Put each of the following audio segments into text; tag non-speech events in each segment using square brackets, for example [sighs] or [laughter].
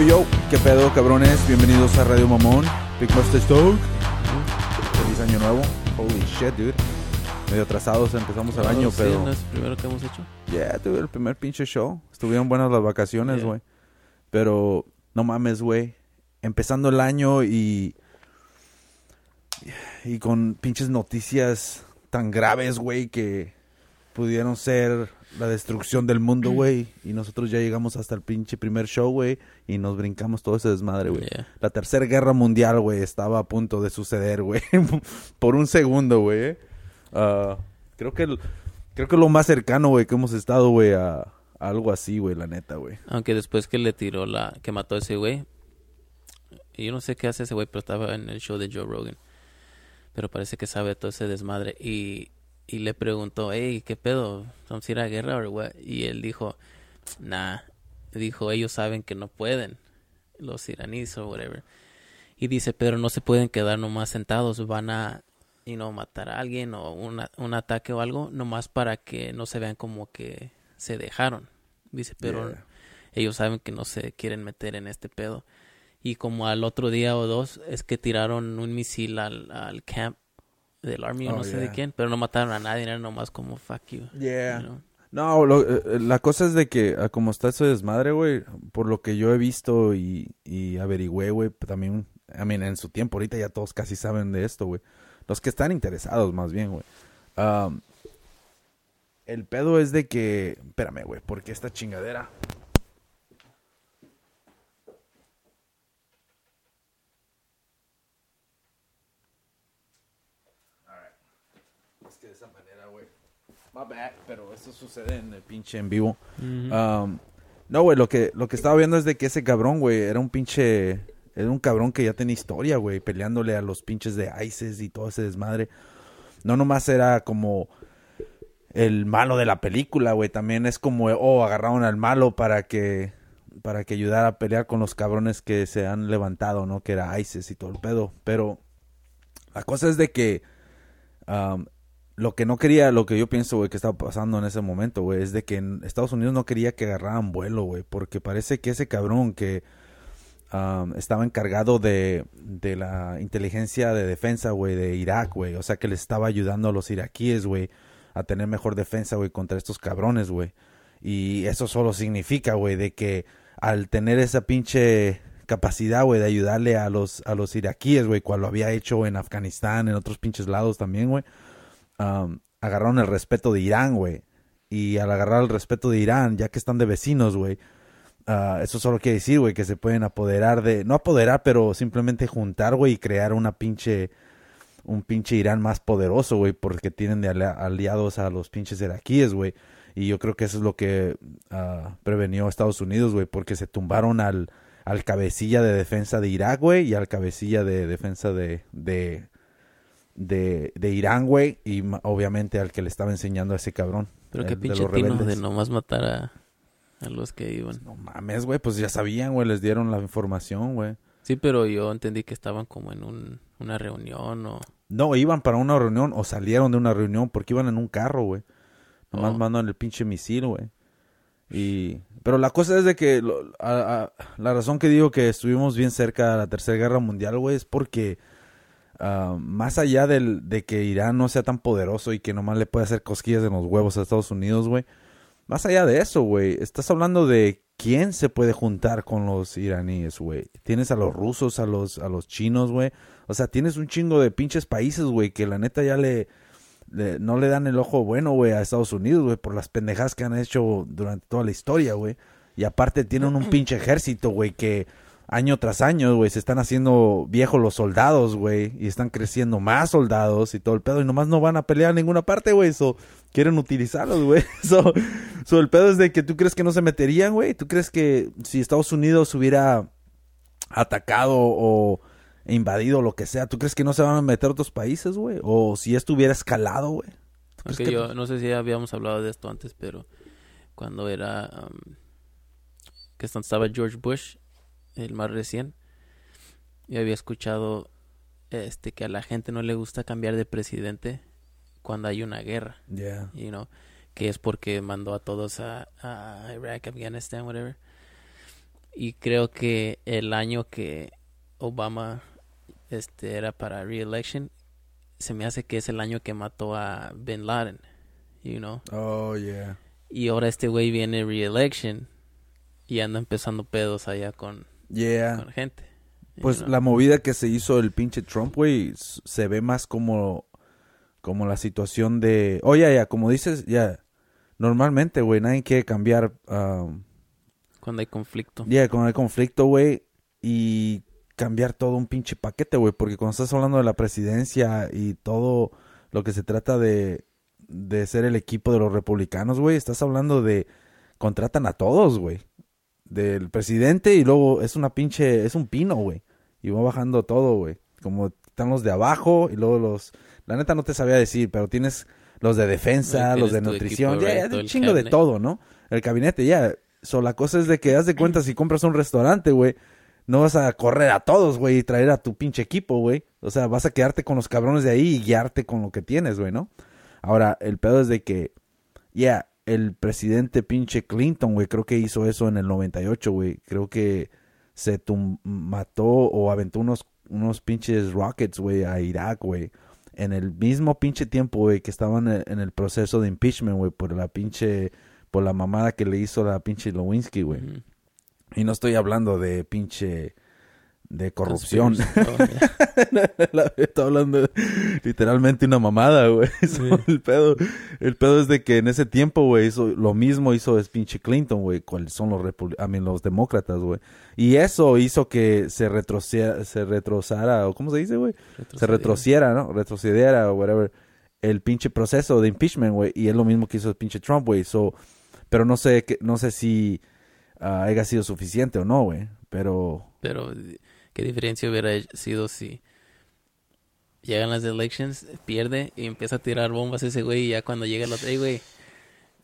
Yo, yo, qué pedo, cabrones. Bienvenidos a Radio Mamón. Big Master Talk. Feliz año nuevo. Holy shit, dude. Medio atrasados empezamos el oh, año, pero. ¿No es el primero que hemos hecho? Yeah, tuve el primer pinche show. Estuvieron buenas las vacaciones, güey. Pero no mames, güey. Empezando el año y. Y con pinches noticias tan graves, güey, que pudieron ser la destrucción del mundo, güey. [clears throat] Y nosotros ya llegamos hasta el pinche primer show, güey. Y nos brincamos todo ese desmadre, güey. La tercera guerra mundial, güey, estaba a punto de suceder, güey. [laughs] Por un segundo, güey. Ah, creo que creo que lo más cercano, güey, que hemos estado, güey, a, algo así, güey, la neta, güey. Aunque después que le tiró la, que mató a ese güey. Y yo no sé qué hace ese güey, pero estaba en el show de Joe Rogan. Pero parece que sabe todo ese desmadre. Y y le preguntó, hey, ¿qué pedo? ¿Son a ir guerra o qué? Y él dijo, nah, dijo, ellos saben que no pueden, los iraníes o whatever. Y dice, pero no se pueden quedar nomás sentados, van a, y no matar a alguien o un ataque o algo, nomás para que no se vean como que se dejaron. Dice, pero ellos saben que no se quieren meter en este pedo. Y como al otro día o dos es que tiraron un misil al, al camp del Army o oh, no sé de quién, pero no mataron a nadie, era nomás como fuck you. Yeah. No, lo, eh, eh, la cosa es de que ah, como está ese desmadre, güey, por lo que yo he visto y, y averigüé, güey, pues, también, I mean, en su tiempo, ahorita ya todos casi saben de esto, güey. Los que están interesados, más bien, güey. el pedo es de que, espérame, güey, porque esta chingadera pero eso sucede en el pinche en vivo. Um, no, güey, lo que, lo que estaba viendo es de que ese cabrón, güey, era un pinche... Era un cabrón que ya tenía historia, güey, peleándole a los pinches de Ices y todo ese desmadre. No nomás era como el malo de la película, güey. También es como, oh, agarraron al malo para que para que ayudara a pelear con los cabrones que se han levantado, ¿no? Que era Ices y todo el pedo. Pero la cosa es de que um, lo que no quería, lo que yo pienso, güey, que estaba pasando en ese momento, güey, es de que en Estados Unidos no quería que agarraran vuelo, güey, porque parece que ese cabrón que ah, estaba encargado de, la inteligencia de defensa, güey, de Irak, güey, o sea, que le estaba ayudando a los iraquíes, güey, a tener mejor defensa, güey, contra estos cabrones, güey. Y eso solo significa, güey, de que al tener esa pinche capacidad, güey, de ayudarle a los, a los iraquíes, güey, cual lo había hecho en Afganistán, en otros pinches lados también, güey agarraron el respeto de Irán, güey. Y al agarrar el respeto de Irán, ya que están de vecinos, güey, ah, eso solo quiere decir, güey, que se pueden apoderar de, no apoderar, pero simplemente juntar, güey, y crear una pinche, un pinche Irán más poderoso, güey, porque tienen de aliados a los pinches iraquíes, güey. Y yo creo que eso es lo que ah, prevenió a Estados Unidos, güey, porque se tumbaron al, al cabecilla de defensa de Irak, güey, y al cabecilla de defensa de, de, de, de Irán, güey, y obviamente al que le estaba enseñando a ese cabrón. Pero eh, qué pinche tino de nomás matar a, los que iban. No mames, güey, pues ya sabían, güey, les dieron la información, güey. Sí, pero yo entendí que estaban como en un, una reunión o... No, iban para una reunión o salieron de una reunión porque iban en un carro, güey. Nomás oh. mandan el pinche misil, güey. Y... Pero la cosa es de que lo, la razón que digo que estuvimos bien cerca de la Tercera Guerra Mundial, güey, es porque Ah, más allá del, de que Irán no sea tan poderoso y que nomás le puede hacer cosquillas en los huevos a Estados Unidos, güey. Más allá de eso, güey, estás hablando de quién se puede juntar con los iraníes, güey. Tienes a los rusos, a los, a los chinos, güey. O sea, tienes un chingo de pinches países, güey, que la neta ya le, no le dan el ojo bueno, güey, a Estados Unidos, güey, por las pendejadas que han hecho durante toda la historia, güey. Y aparte tienen un pinche ejército, güey, que año tras año, güey, se están haciendo viejos los soldados, güey, y están creciendo más soldados y todo el pedo, y nomás no van a pelear a ninguna parte, güey, so, quieren utilizarlos, güey, [laughs] so, el pedo es de que tú crees que no se meterían, güey, tú crees que si Estados Unidos hubiera atacado o invadido lo que sea, tú crees que no se van a meter otros países, güey, o si esto hubiera escalado, güey. yo no sé si habíamos hablado de esto antes, pero cuando era ¿Qué um, que estaba George Bush el más recién. Yo había escuchado este que a la gente no le gusta cambiar de presidente cuando hay una guerra. ya que es porque mandó a todos a, a Irak, Afganistán, whatever. Y creo que el año que Obama este era para reelection, se me hace que es el año que mató a Bin Laden, you know. Oh, y ahora este güey viene reelection y anda empezando pedos allá con Yeah. gente. Pues la movida que se hizo el pinche Trump, güey, se ve más como, como la situación de... Oye, oh, ya, como dices, ya. Normalmente, güey, nadie quiere cambiar... Um, cuando hay conflicto. Ya, cuando hay conflicto, güey. Y cambiar todo un pinche paquete, güey. Porque cuando estás hablando de la presidencia y todo lo que se trata de, de ser el equipo de los republicanos, güey, estás hablando de... Contratan a todos, güey del presidente y luego es una pinche, es un pino, güey. Y va bajando todo, güey. Como están los de abajo y luego los... La neta no te sabía decir, pero tienes los de defensa, los de nutrición, ya, ya, un chingo de todo, ¿no? El gabinete, ya. So, la cosa es de que, das de cuenta, si compras un restaurante, güey, no vas a correr a todos, güey, y traer a tu pinche equipo, güey. O sea, vas a quedarte con los cabrones de ahí y guiarte con lo que tienes, güey, ¿no? Ahora, el pedo es de que, ya, el presidente pinche Clinton, güey, creo que hizo eso en el 98, güey. Creo que se mató o aventó unos, unos pinches rockets, güey, a Irak, güey. En el mismo pinche tiempo, güey, que estaban e-, en el proceso de impeachment, güey, por la pinche, por la mamada que le hizo la pinche Lewinsky, güey. Y no estoy hablando de pinche de corrupción. [laughs] Está hablando literalmente una mamada, güey. [laughs] El pedo, es de que en ese tiempo, güey, lo mismo hizo es pinche Clinton, güey, cuáles son los los demócratas, güey. Y eso hizo que se retrocediera, o cómo se dice, güey, se retrociera, ¿no? Retrocediera o whatever el pinche proceso de impeachment, güey, y es lo mismo que hizo el pinche Trump, güey. So, pero no sé que, no sé si ah, haya sido suficiente o no, güey, pero pero ¿Qué diferencia hubiera sido si llegan las elections, pierde y empieza a tirar bombas ese güey y ya cuando llega el otro, güey.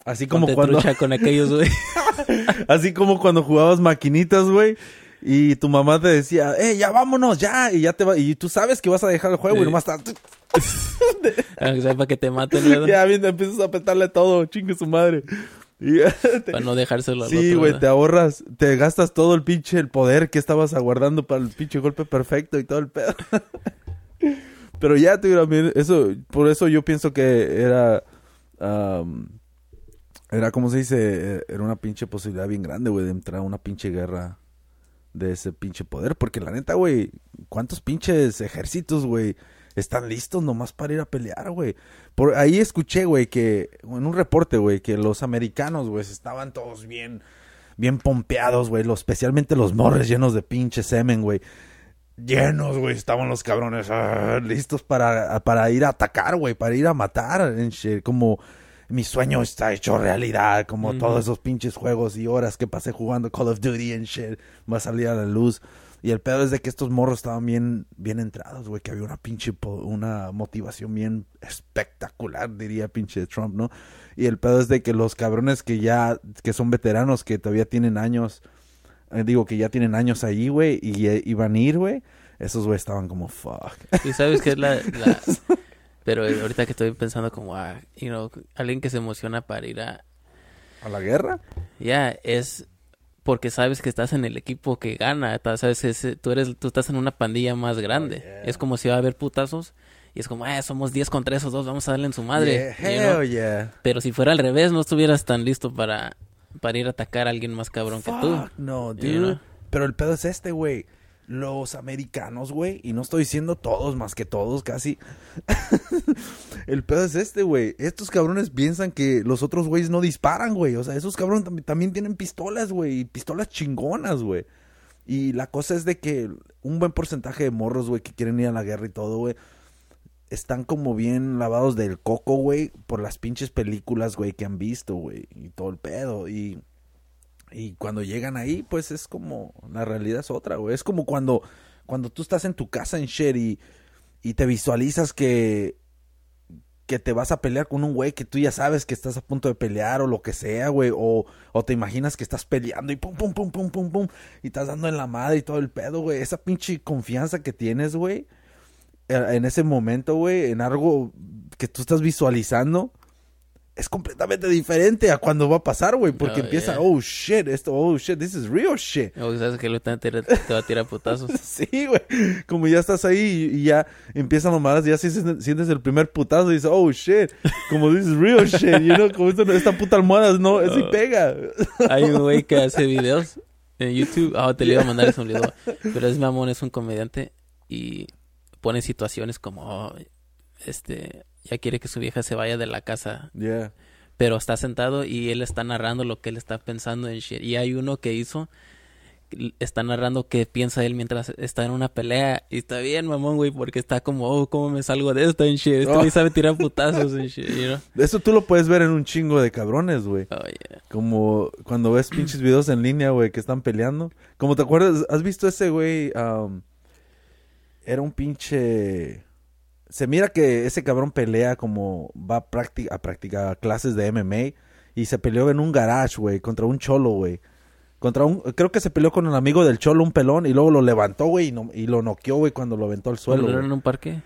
Así como cuando con aquellos, güey. [laughs] Así como cuando jugabas maquinitas, güey. Y tu mamá te decía, eh, ya vámonos, ya. Y ya te va... Y tú sabes que vas a dejar el juego y nomás está. [laughs] [laughs] Ah, para que te maten, Ya, bien, empiezas a apretarle todo, chingue su madre. [laughs] para no dejárselo Sí, güey, te ahorras, te gastas todo el pinche el poder que estabas aguardando para el pinche golpe perfecto y todo el pedo. [laughs] Pero ya, tío, eso, por eso yo pienso que era, era como se dice, eh, era una pinche posibilidad bien grande, güey, de entrar a una pinche guerra de ese pinche poder. Porque la neta, güey, ¿cuántos pinches ejércitos, güey? Están listos nomás para ir a pelear, güey. Por ahí escuché, güey, que en un reporte, güey, que los americanos, güey, estaban todos bien, bien pompeados, güey, especialmente los morres llenos de pinche semen, güey. Llenos, güey, estaban los cabrones ah, listos para, para ir a atacar, güey, para ir a matar, como mi sueño está hecho realidad, como todos esos pinches juegos y horas que pasé jugando Call of Duty en shit, va a salir a la luz. Y el pedo es de que estos morros estaban bien, bien entrados, güey, que había una pinche, una motivación bien espectacular, diría pinche Trump, ¿no? Y el pedo es de que los cabrones que ya, que son veteranos, que todavía tienen años, eh, digo, que ya tienen años ahí, güey, y iban a ir, güey, esos güey estaban como, fuck. Y sabes que es la, [laughs] Pero ahorita que estoy pensando como, ah, you alguien que se emociona para ir a... ¿A la guerra? Ya, es porque sabes que estás en el equipo que gana, sabes que tú eres tú estás en una pandilla más grande. Oh, es como si va a haber putazos y es como, ah, somos 10 contra esos dos, vamos a darle en su madre." Pero si fuera al revés, no estuvieras tan listo para para ir a atacar a alguien más cabrón que tú. No, dude. Pero el pedo es este, güey los americanos, güey, y no estoy diciendo todos más que todos, casi. [laughs] el pedo es este, güey. Estos cabrones piensan que los otros güeyes no disparan, güey. O sea, esos cabrones también tienen pistolas, güey, y pistolas chingonas, güey. Y la cosa es de que un buen porcentaje de morros, güey, que quieren ir a la guerra y todo, güey, están como bien lavados del coco, güey, por las pinches películas, güey, que han visto, güey, y todo el pedo. Y y cuando llegan ahí, pues es como, la realidad es otra, güey. Es como cuando, cuando tú estás en tu casa en Sherry y, te visualizas que, que te vas a pelear con un güey que tú ya sabes que estás a punto de pelear o lo que sea, güey. O, o te imaginas que estás peleando y pum, pum, pum, pum, pum, pum. Y estás dando en la madre y todo el pedo, güey. Esa pinche confianza que tienes, güey. Eh, en ese momento, güey. En algo que tú estás visualizando es completamente diferente a cuando va a pasar, güey, porque oh, empieza, oh shit, esto, oh shit, this is real shit. O oh, sea, es que lo te va a tirar putazos. [laughs] sí, güey. Como ya estás ahí y ya empiezan los malas, ya sientes el primer putazo y dices, oh shit, como this is real shit, you know, como esta puta almohada, no, es y oh. pega. Hay un güey que hace [laughs] videos en YouTube, ah, te lo iba a mandar, ese video, pero es mamón, es un comediante y pone situaciones como, este, ya quiere que su vieja se vaya de la casa. Yeah. Pero está sentado y él está narrando lo que él está pensando en shit. Y hay uno que hizo, está narrando qué piensa él mientras está en una pelea. Y está bien, mamón, güey, porque está como, oh, ¿cómo me salgo de esto en shit? Este sabe tirar putazos [laughs] en shit, Eso tú lo puedes ver en un chingo de cabrones, güey. Oh, como cuando ves pinches videos en línea, güey, que están peleando. Como te acuerdas, ¿has visto ese güey? era un pinche se mira que ese cabrón pelea como va a, practicar clases de MMA y se peleó en un garage, güey, contra un cholo, güey. Contra un, creo que se peleó con un amigo del cholo, un pelón, y luego lo levantó, güey, y, lo noqueó, güey, cuando lo aventó al suelo. ¿Era en un parque?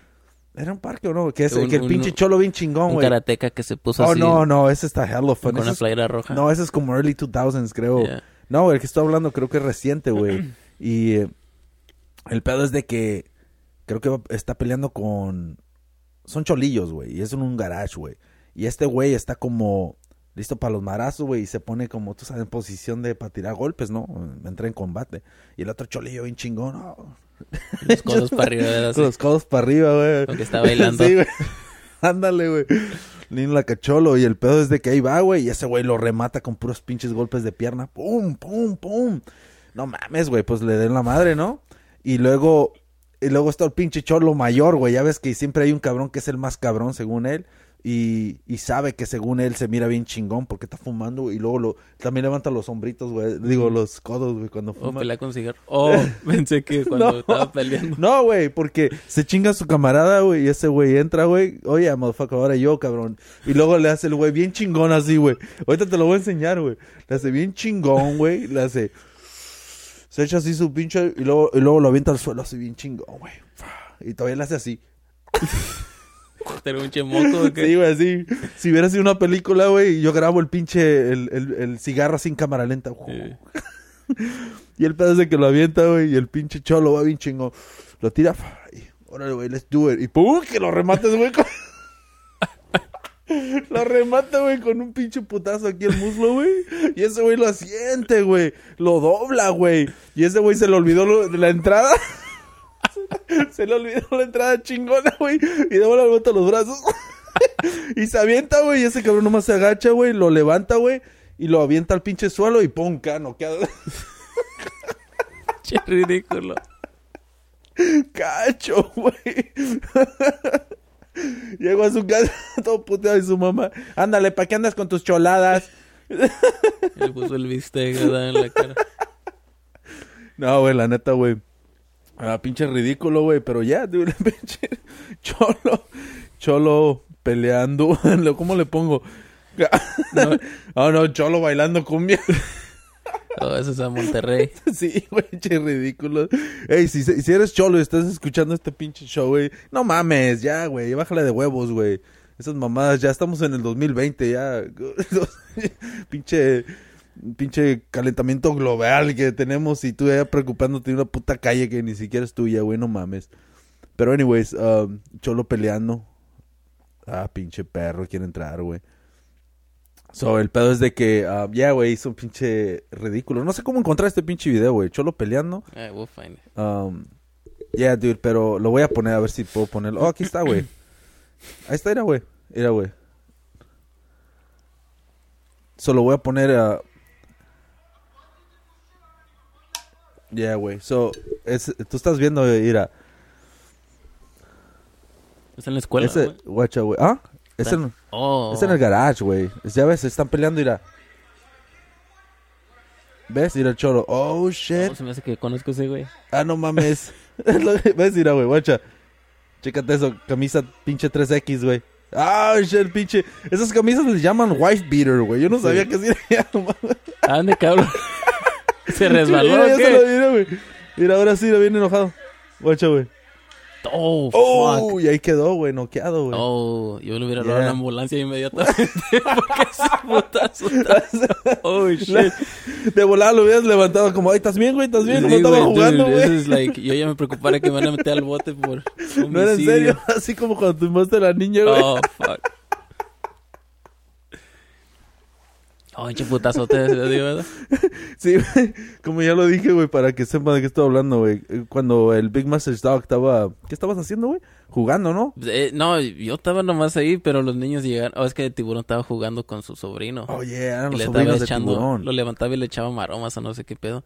¿Era un parque o no? Que, es, el pinche cholo bien chingón, güey. Un karateca que se puso oh, así. no, no, ese está hello fun. Con una playera roja. No, ese es como early 2000s, creo. No, el que estoy hablando creo que es reciente, güey. [clears throat] y eh, el pedo es de que Creo que está peleando con. Son cholillos, güey. Y es en un garage, güey. Y este güey está como listo para los marazos, güey, y se pone como, tú sabes, en posición de para tirar golpes, ¿no? Entra en combate. Y el otro cholillo bien chingón, Los codos para arriba, [laughs] los codos para arriba, güey. Porque está bailando. [laughs] Ándale, güey. Lindo la cacholo. Y el pedo es de que ahí va, güey. Y ese güey lo remata con puros pinches golpes de pierna. ¡Pum, pum, pum! No mames, güey. Pues le den la madre, ¿no? Y luego y luego está el pinche cholo mayor, güey. Ya ves que siempre hay un cabrón que es el más cabrón, según él. Y, y sabe que según él se mira bien chingón porque está fumando, Y luego lo, también levanta los hombritos, güey. Digo, los codos, güey, cuando fuma. O pelea Oh, [laughs] pensé que cuando no, estaba peleando. No, güey, porque se chinga su camarada, güey. Y ese güey entra, güey. Oye, motherfucker, ahora yo, cabrón. Y luego le hace el güey bien chingón así, güey. Ahorita te lo voy a enseñar, güey. Le hace bien chingón, güey. Le hace... Se echa así su pinche y luego, y luego lo avienta al suelo así bien chingo... güey. Y todavía le hace así. Pero un de ¿qué? Sí, güey, así. Si hubiera sido una película, güey, yo grabo el pinche, el, el, el cigarro sin cámara lenta. Sí. [laughs] y el parece que lo avienta, güey, y el pinche cholo va bien chingo... Lo tira, y, órale, güey, let's do it. Y pum, que lo remates, güey. La remata, güey, con un pinche putazo aquí el muslo, güey. Y ese güey lo asiente, güey. Lo dobla, güey. Y ese güey se le olvidó la entrada. [laughs] se le olvidó la entrada chingona, güey. Y de la vuelta los brazos. [laughs] y se avienta, güey. Y ese cabrón nomás se agacha, güey. Lo levanta, güey. Y lo avienta al pinche suelo y pon, cano. [laughs] Qué ridículo. Cacho, güey. Llego a su casa [laughs] todo puteado y su mamá, ándale, ¿para qué andas con tus choladas? Le puso el bistec en la cara. No, güey, la neta, güey. Ah, pinche ridículo, güey, pero ya, la [laughs] pinche cholo, cholo peleando, [laughs] ¿cómo le pongo? No, ah, no, cholo bailando cumbia. [laughs] Oh, eso es a Monterrey. [laughs] Sí, güey, ridículo. Ey, si, si eres cholo y estás escuchando este pinche show, güey, no mames, ya, güey, bájale de huevos, güey. Esas mamadas, ya estamos en el 2020, ya. [laughs] pinche pinche calentamiento global que tenemos y tú ya preocupándote de una puta calle que ni siquiera es tuya, güey, no mames. Pero anyways, um, Cholo peleando. Ah, pinche perro, quiere entrar, güey. So, el pedo es de que, uh, yeah, güey, hizo un pinche ridículo. No sé cómo encontrar este pinche video, güey. Cholo peleando. Yeah, we'll find it. Um, yeah, dude, pero lo voy a poner a ver si puedo ponerlo. Oh, aquí está, güey. Ahí está, era, güey. Era, güey. Solo voy a poner a. Uh... Yeah, güey. So, es, tú estás viendo, era. Está en la escuela. Ese, guacha, güey. ¿Ah? Es en, oh. en el garage, güey. Ya ves, están peleando, irá. ¿Ves? Mira el choro. Oh, shit. Oh, se me hace que conozco ese, güey. Ah, no mames. [laughs] [laughs] ¿Ves? Mira, güey, guacha. Chécate eso. Camisa pinche 3X, güey. Ah, shit, pinche. Esas camisas les llaman wife beater, güey. Yo no sabía que así era. ¿A ah, Ande, cabrón? [laughs] ¿Se resbaló mira, qué? Mira, Mira, ahora sí, lo viene enojado. Guacha, güey. Oh, oh fuck. y ahí quedó, güey, noqueado, güey. Oh, yo le hubiera dado a la ambulancia inmediatamente. [laughs] porque ese putazo. [laughs] oh, shit. De volada lo hubieras levantado como, ay, ¿estás bien, güey? ¿Estás bien? No estaba jugando, güey? Like, yo ya me preocuparé que me van a meter al bote por. Homicidio. [laughs] No era en serio, así como cuando tuvimos a la niña, güey. Oh, fuck. Oh, Ay, [laughs] Sí, Como ya lo dije, güey, para que sepan de qué estoy hablando, güey. Cuando el Big Master estaba... ¿Qué estabas haciendo, güey? Jugando, ¿no? Pues, eh, no, yo estaba nomás ahí, pero los niños llegaron... Oh, es que el tiburón estaba jugando con su sobrino. oye oh, le estaba echando, Lo levantaba y le echaba maromas a no sé qué pedo.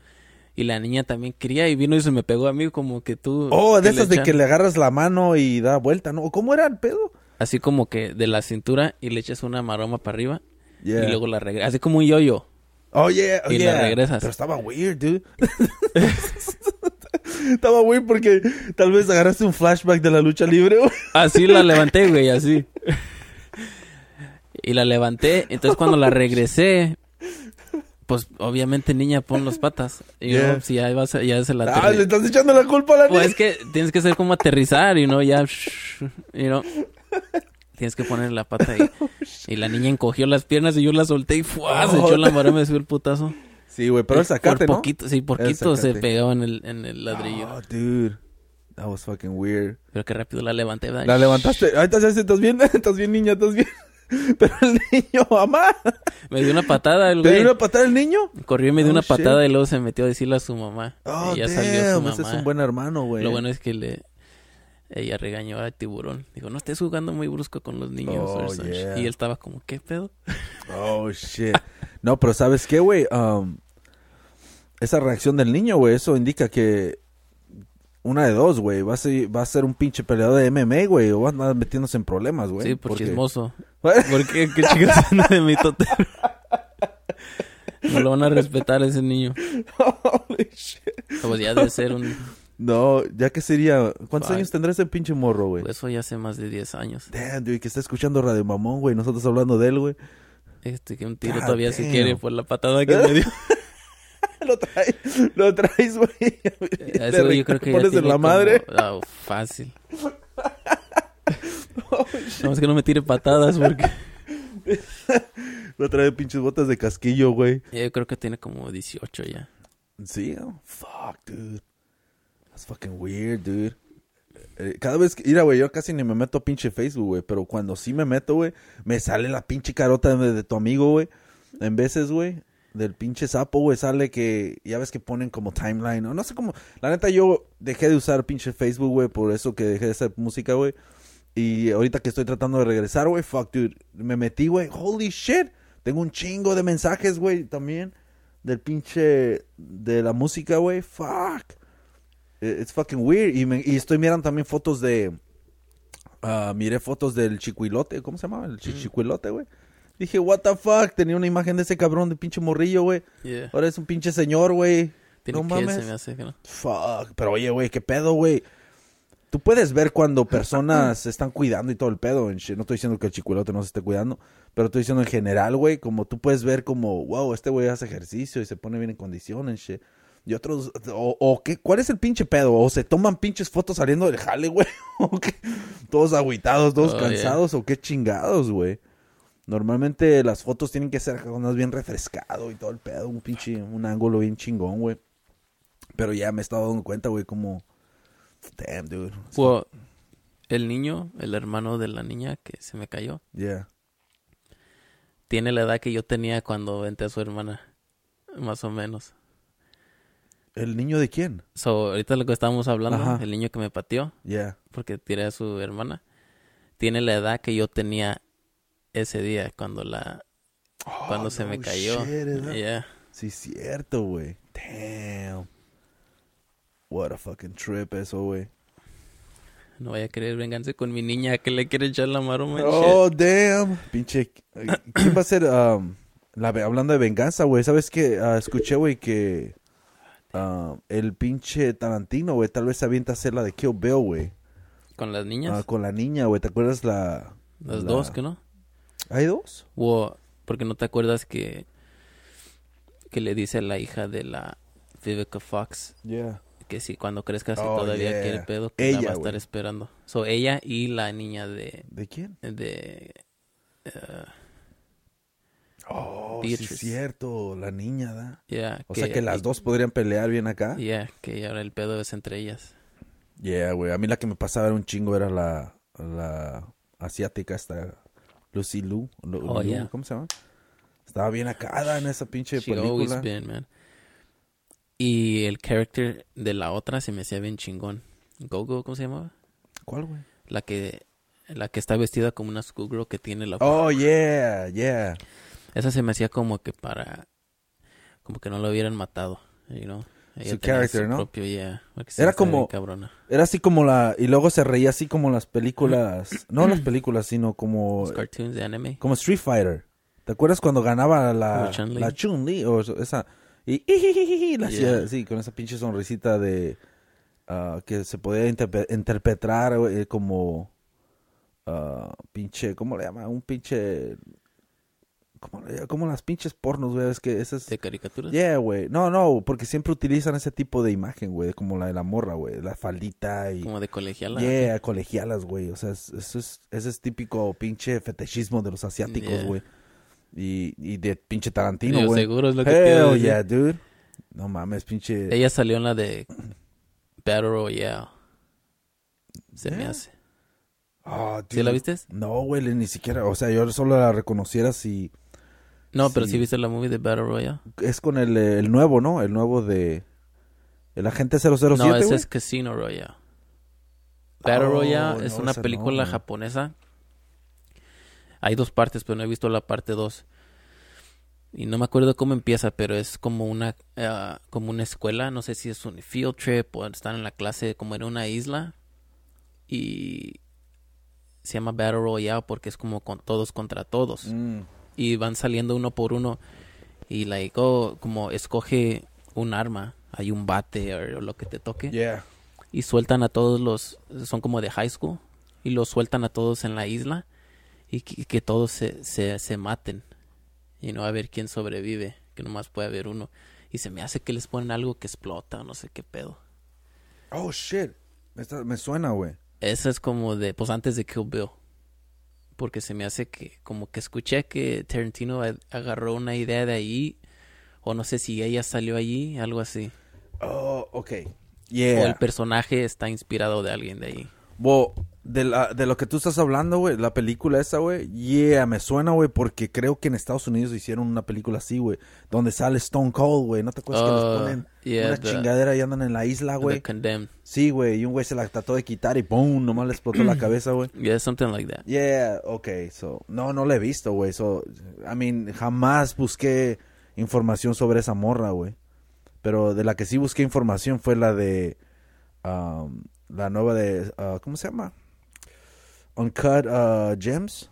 Y la niña también quería y vino y se me pegó a mí como que tú... Oh, de esas de que le agarras la mano y da vuelta, ¿no? ¿Cómo era el pedo? Así como que de la cintura y le echas una maroma para arriba y luego la regresas. Así como un yoyo. -yo. Oh, yeah. Oh, y la regresas. Pero estaba weird, dude. [laughs] estaba weird porque tal vez agarraste un flashback de la lucha libre. así la levanté, güey, así. Y la levanté. Entonces cuando la regresé, pues obviamente niña pon los patas. Y yo, si ya vas a, ya se la Ah, le estás echando la culpa a la pues niña. Pues es que tienes que hacer como aterrizar y no ya you know tienes que poner la pata ahí. [laughs] Oh, y la niña encogió las piernas y yo la solté y ¡fua! Ah, se echó la y oh. me subió el putazo. Sí, güey, pero el, por poquito, Sí, por poquito se pegaba en el, ladrillo. Oh, dude. That was fucking weird. Pero qué rápido la levanté. ¿verdad? La levantaste. ahí estás bien, [laughs] estás bien niña, estás bien. [laughs] Pero el niño, mamá. Me dio una patada el güey. ¿Te dio una patada el niño? Corrió y me dio oh, una patada y luego se metió a decirle a su mamá. Oh, y ya salió su mamá. Ese es un buen hermano, güey. Lo bueno es que le, ella regañó al tiburón. Dijo, no estés jugando muy brusco con los niños. Oh, y él estaba como, ¿qué pedo? Oh, shit. no, pero ¿sabes qué, güey? Um, esa reacción del niño, güey, eso indica que una de dos, güey. Va a ser, va a ser un pinche peleador de MMA, güey. O va a andar metiéndose en problemas, güey. Sí, por chismoso. [laughs] ¿Por qué? ¿Qué chicas de mi totero? No lo van a respetar ese niño. [laughs] shit. Pues ya debe ser un no, ya que sería. ¿Cuántos años tendrá ese pinche morro, güey? Eso ya hace más de 10 años. Damn, dude, que está escuchando Radio Mamón, güey. Nosotros hablando de él, güey. Este, que un tiro todavía se quiere por la patada que me dio. [laughs] lo traes, lo traes, güey. [laughs] Eso yo creo que ya la madre. fácil. [laughs] No, es que no me tire patadas porque. lo trae pinches botas de casquillo, güey. Yo creo que tiene como 18 ya. Sí, oh, fuck, dude. That's fucking weird, dude. Eh, eh, cada vez que, mira, güey, yo casi ni me meto a pinche Facebook, güey, pero cuando sí me meto, güey, me sale la pinche carota de, tu amigo, güey. En veces, güey, del pinche sapo, güey, sale que ya ves que ponen como timeline, O No sé cómo. La neta, yo dejé de usar pinche Facebook, güey, por eso que dejé de hacer música, güey. Y ahorita que estoy tratando de regresar, güey, fuck, dude, me metí, güey, holy shit. Tengo un chingo de mensajes, güey, también del pinche de la música, güey, fuck. Eh, it's fucking weird. Y, estoy mirando también fotos de. Ah, miré fotos del chiquilote ¿Cómo se llamaba? El chi mm. chicuilote, güey. Dije, what the fuck. Tenía una imagen de ese cabrón de pinche morrillo, güey. Ahora es un pinche señor, güey. no mames. Fuck. Pero oye, güey, qué pedo, güey. Tú puedes ver cuando [laughs] personas se están cuidando y todo el pedo. No estoy diciendo que el chiquilote no se esté cuidando, pero estoy diciendo en general, güey, como tú puedes ver como, wow, este güey hace ejercicio y se pone bien en condiciones, en y otros, o, qué, ¿cuál es el pinche pedo? O se toman pinches fotos saliendo del jale, güey, [laughs] o qué, todos agüitados, todos cansados, o qué chingados, güey. Normalmente las fotos tienen que ser unas bien refrescado y todo el pedo, un pinche, un ángulo bien chingón, güey. Pero ya me he estado dando cuenta, güey, como, damn, dude. el niño, el hermano de la niña que se me cayó. ya Tiene la edad que yo tenía cuando vente a su hermana, más o menos. ¿El niño de quién? So, ahorita lo que estábamos hablando, el niño que me pateó. ya Porque tiré a su hermana. Tiene la edad que yo tenía ese día cuando la... Oh, cuando se me cayó. Shit, Sí, cierto, güey. Damn. What a fucking trip eso, güey. No vaya a querer venganza con mi niña que le quiere echar la maroma. Oh, damn. Pinche. Eh, ¿Quién va a ser? Um, hablando de venganza, güey. ¿Sabes qué? Ah, escuché, güey, que Ah, el pinche Tarantino, güey, tal vez avienta a hacer la de Kill Bill, güey. ¿Con las niñas? Ah, con la niña, güey. ¿Te acuerdas la...? Las dos, que no? ¿Hay dos? ¿Por porque no te acuerdas que... Que le dice a la hija de la Vivica Fox. Yeah. Que si cuando crezcas oh, todavía quiere pedo, que ella, la va a estar esperando. So, ella y la niña de... ¿De quién? De... Eh, Oh, cierto, la niña, ¿da? o sea que las dos podrían pelear bien acá. Yeah, que ahora el pedo es entre ellas. Yeah, güey. A mí la que me pasaba era un chingo, era la, asiática, esta Lucy Lu. Oh, ¿Cómo se llama? Estaba bien acá en esa pinche película. Y el character de la otra se me hacía bien chingón. Gogo, ¿cómo se llamaba? ¿Cuál, güey? La que, la que está vestida como una schoolgirl que tiene la. Oh, yeah, yeah. Esa se me hacía como que para. Como que no lo hubieran matado, you know? su carácter, ¿no? era como. Cabrona. Era así como la. Y luego se reía así como las películas. no las [clears throat] películas, sino como. cartoons de anime. Como Street Fighter. ¿Te acuerdas cuando ganaba la. chun La Chun-Li. O esa. Y. la sí, con esa pinche sonrisita de. Ah, que se podía interpretar eh, como. Ah, pinche. ¿Cómo le llama? Un pinche como, las pinches pornos, güey, es que esas... ¿De caricaturas? Yeah, güey. No, no, porque siempre utilizan ese tipo de imagen, güey, como la de la morra, güey, la faldita y... Como de colegialas. Yeah, colegialas, güey, o sea, eso es, ese es típico pinche fetichismo de los asiáticos, güey. Y, de pinche Tarantino, güey. seguro es lo que Hell yeah, dude. No mames, pinche... Ella salió en la de Battle Royale. Se me hace. Ah, ¿Sí la viste? No, güey, ni siquiera. O sea, yo solo la reconociera si no, pero sí. viste la movie de Battle Royale. Es con el, eh, el nuevo, ¿no? El nuevo de. El agente 007. No, ese es Casino Royale. Battle oh, Royale es una película japonesa. Hay dos partes, pero no he visto la parte dos. Y no me acuerdo cómo empieza, pero es como una, ah, como una escuela. No sé si es un field trip o están en la clase como en una isla. Y se llama Battle Royale porque es como con todos contra todos. Mm y van saliendo uno por uno y like oh, como escoge un arma, hay un bate o lo que te toque. Yeah. Y sueltan a todos los son como de high school y los sueltan a todos en la isla y que, todos se, se, maten. Y no a ver quién sobrevive, que nomás puede haber uno. Y se me hace que les ponen algo que explota no sé qué pedo. Oh shit. me suena, güey. Eso es como de, pues antes de Kill Bill porque se me hace que como que escuché que Tarantino agarró una idea de ahí o no sé si ella salió allí, algo así. Oh, ok. Yeah. O el personaje está inspirado de alguien de ahí. Well, de, la, de lo que tú estás hablando, güey, la película esa, güey, yeah, me suena, güey, porque creo que en Estados Unidos hicieron una película así, güey, donde sale Stone Cold, güey, ¿no te acuerdas que les oh, ponen una chingadera y andan en la isla, güey? Sí, güey, y un güey se la trató de quitar y ¡boom! Nomás le explotó la [clears throat] cabeza, güey. Yeah, something like that. Yeah, ok, so, no, no la he visto, güey, so, I mean, jamás busqué información sobre esa morra, güey, pero de la que sí busqué información fue la de, um, la nueva de, uh, ¿cómo se llama? Uncut uh, Gems.